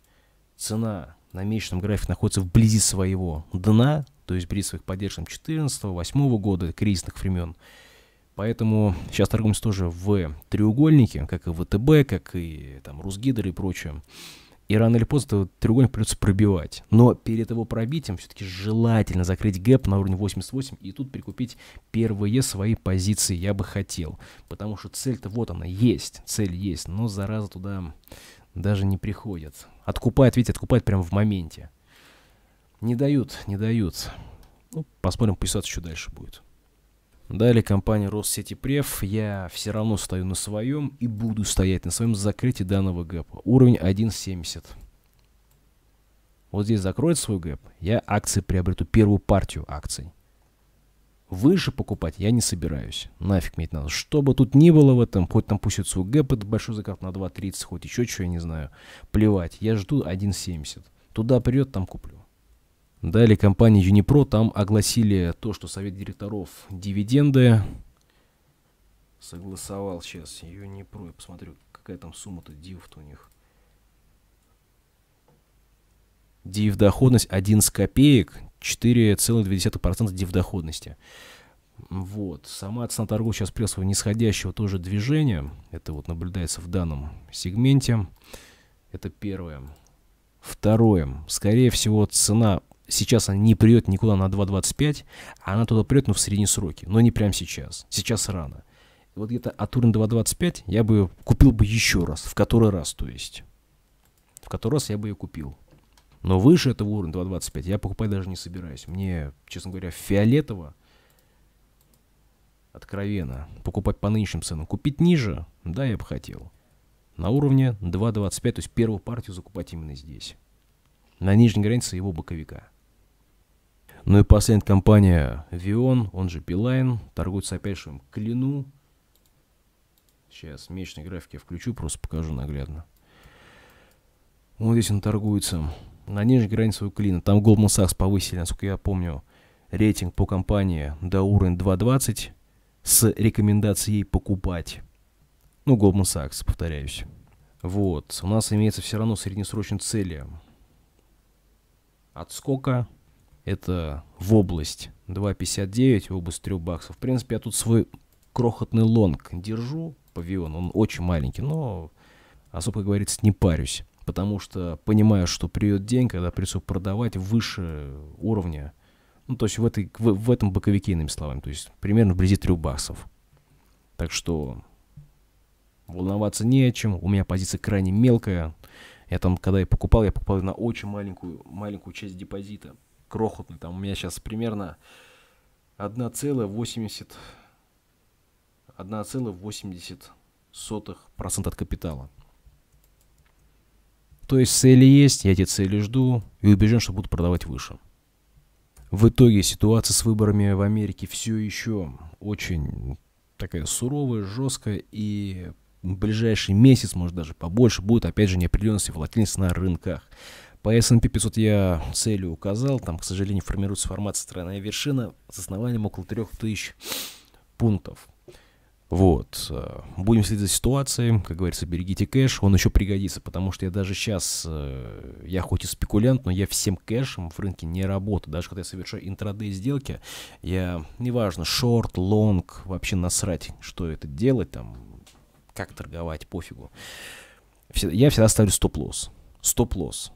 цена на месячном графике находится вблизи своего дна, то есть вблизи своих поддержек 14-8 года кризисных времен. Поэтому сейчас торгуемся тоже в треугольнике, как и ВТБ, как и там Русгидр и прочее. И рано или поздно этот треугольник придется пробивать. Но перед его пробитием все-таки желательно закрыть гэп на уровне 88 и тут прикупить первые свои позиции я бы хотел. Потому что цель-то вот она есть, цель есть, но зараза туда даже не приходят. Откупают, видите, откупают прямо в моменте. Не дают, не дают. Ну, посмотрим, писаться еще дальше будет. Далее компания Россети Россетипреф. Я все равно стою на своем и буду стоять на своем закрытии данного гэпа. Уровень 1.70. Вот здесь закроет свой гэп, я акции приобрету, первую партию акций. Выше покупать я не собираюсь. Нафиг мне это надо. Что бы тут ни было в этом, хоть там пустят свой гэп, это большой закат на 2.30, хоть еще что, я не знаю. Плевать, я жду 1.70. Туда придет, там куплю. Далее компания Unipro там огласили то, что совет директоров дивиденды согласовал сейчас Unipro. Я посмотрю, какая там сумма-то див-то у них. Див доходность 11 копеек, 4,2% дивдоходности. Вот. Сама цена торгов сейчас прессовая нисходящего тоже движения. Это вот наблюдается в данном сегменте. Это первое. Второе. Скорее всего, цена сейчас она не придет никуда на 2.25, а она туда придет, но в средние сроки. Но не прямо сейчас. Сейчас рано. вот где-то от уровня 2.25 я бы купил бы еще раз. В который раз, то есть. В который раз я бы ее купил. Но выше этого уровня 2.25 я покупать даже не собираюсь. Мне, честно говоря, фиолетово, откровенно, покупать по нынешним ценам. Купить ниже, да, я бы хотел. На уровне 2.25, то есть первую партию закупать именно здесь. На нижней границе его боковика. Ну и последняя компания Vion, он же Beeline, торгуется опять же Клину. Сейчас месячные графики включу, просто покажу наглядно. Вот здесь он торгуется на нижней границе уклина. Там Goldman Sachs повысили, насколько я помню, рейтинг по компании до уровня 2.20 с рекомендацией покупать. Ну, Goldman Sachs, повторяюсь. Вот, у нас имеется все равно среднесрочные цели. Отскока это в область 2.59, в область 3 баксов. В принципе, я тут свой крохотный лонг держу, павион, он очень маленький, но особо, как говорится, не парюсь потому что понимаю, что придет день, когда придется продавать выше уровня, ну, то есть в, этой, в, в этом боковике, иными словами, то есть примерно вблизи трех баксов. Так что волноваться не о чем, у меня позиция крайне мелкая, я там, когда я покупал, я покупал на очень маленькую, маленькую часть депозита, крохотный. там у меня сейчас примерно 1,80% 1,80 от капитала. То есть цели есть, я эти цели жду и убежден, что буду продавать выше. В итоге ситуация с выборами в Америке все еще очень такая суровая, жесткая и в ближайший месяц, может даже побольше, будет опять же неопределенность и волатильность на рынках. По S&P 500 я целью указал, там, к сожалению, формируется формат «Тройная вершина» с основанием около 3000 пунктов. Вот. Э, будем следить за ситуацией. Как говорится, берегите кэш. Он еще пригодится, потому что я даже сейчас, э, я хоть и спекулянт, но я всем кэшем в рынке не работаю. Даже когда я совершаю интрадей сделки, я, неважно, шорт, лонг, вообще насрать, что это делать там, как торговать, пофигу. Я всегда ставлю стоп-лосс. Стоп-лосс.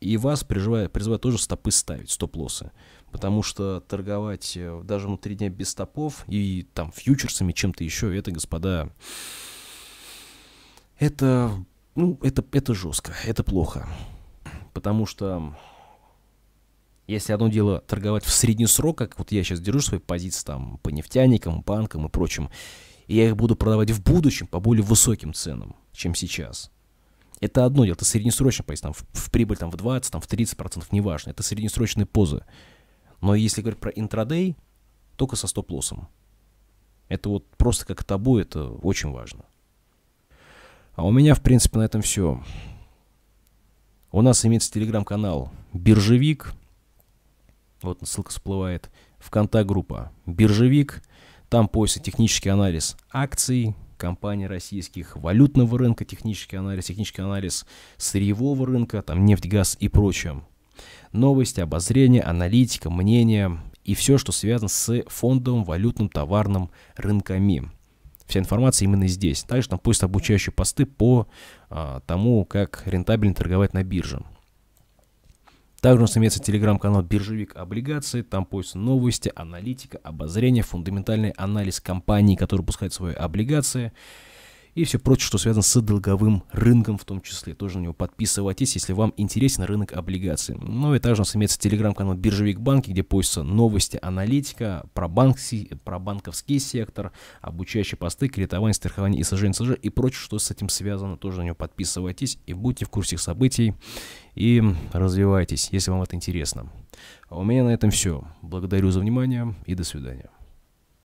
И вас призываю, призываю тоже стопы ставить, стоп-лоссы потому что торговать э, даже внутри дня без стопов и там фьючерсами, чем-то еще, это, господа, это, ну, это, это жестко, это плохо, потому что если одно дело торговать в средний срок, как вот я сейчас держу свои позиции там по нефтяникам, банкам и прочим, и я их буду продавать в будущем по более высоким ценам, чем сейчас. Это одно дело, это среднесрочная позиция, там, в, в прибыль там, в 20, там, в 30 процентов, неважно, это среднесрочные позы. Но если говорить про интрадей, только со стоп-лоссом. Это вот просто как табу, это очень важно. А у меня, в принципе, на этом все. У нас имеется телеграм-канал «Биржевик». Вот ссылка всплывает. ВКонтакт-группа «Биржевик». Там поиск технический анализ акций, компаний российских, валютного рынка, технический анализ, технический анализ сырьевого рынка, там нефть, газ и прочее новости, обозрения, аналитика, мнения и все, что связано с фондовым, валютным, товарным рынками. Вся информация именно здесь. Также там пост обучающие посты по а, тому, как рентабельно торговать на бирже. Также у нас имеется телеграм-канал «Биржевик облигации». Там появятся новости, аналитика, обозрения, фундаментальный анализ компании, которая выпускает свои облигации – и все прочее, что связано с долговым рынком в том числе. Тоже на него подписывайтесь, если вам интересен рынок облигаций. Ну и также у нас имеется телеграм-канал «Биржевик банки», где появятся новости, аналитика, про, банк, про банковский сектор, обучающие посты, кредитование, страхование и сожжение СЖ и прочее, что с этим связано. Тоже на него подписывайтесь и будьте в курсе событий и развивайтесь, если вам это интересно. А у меня на этом все. Благодарю за внимание и до свидания.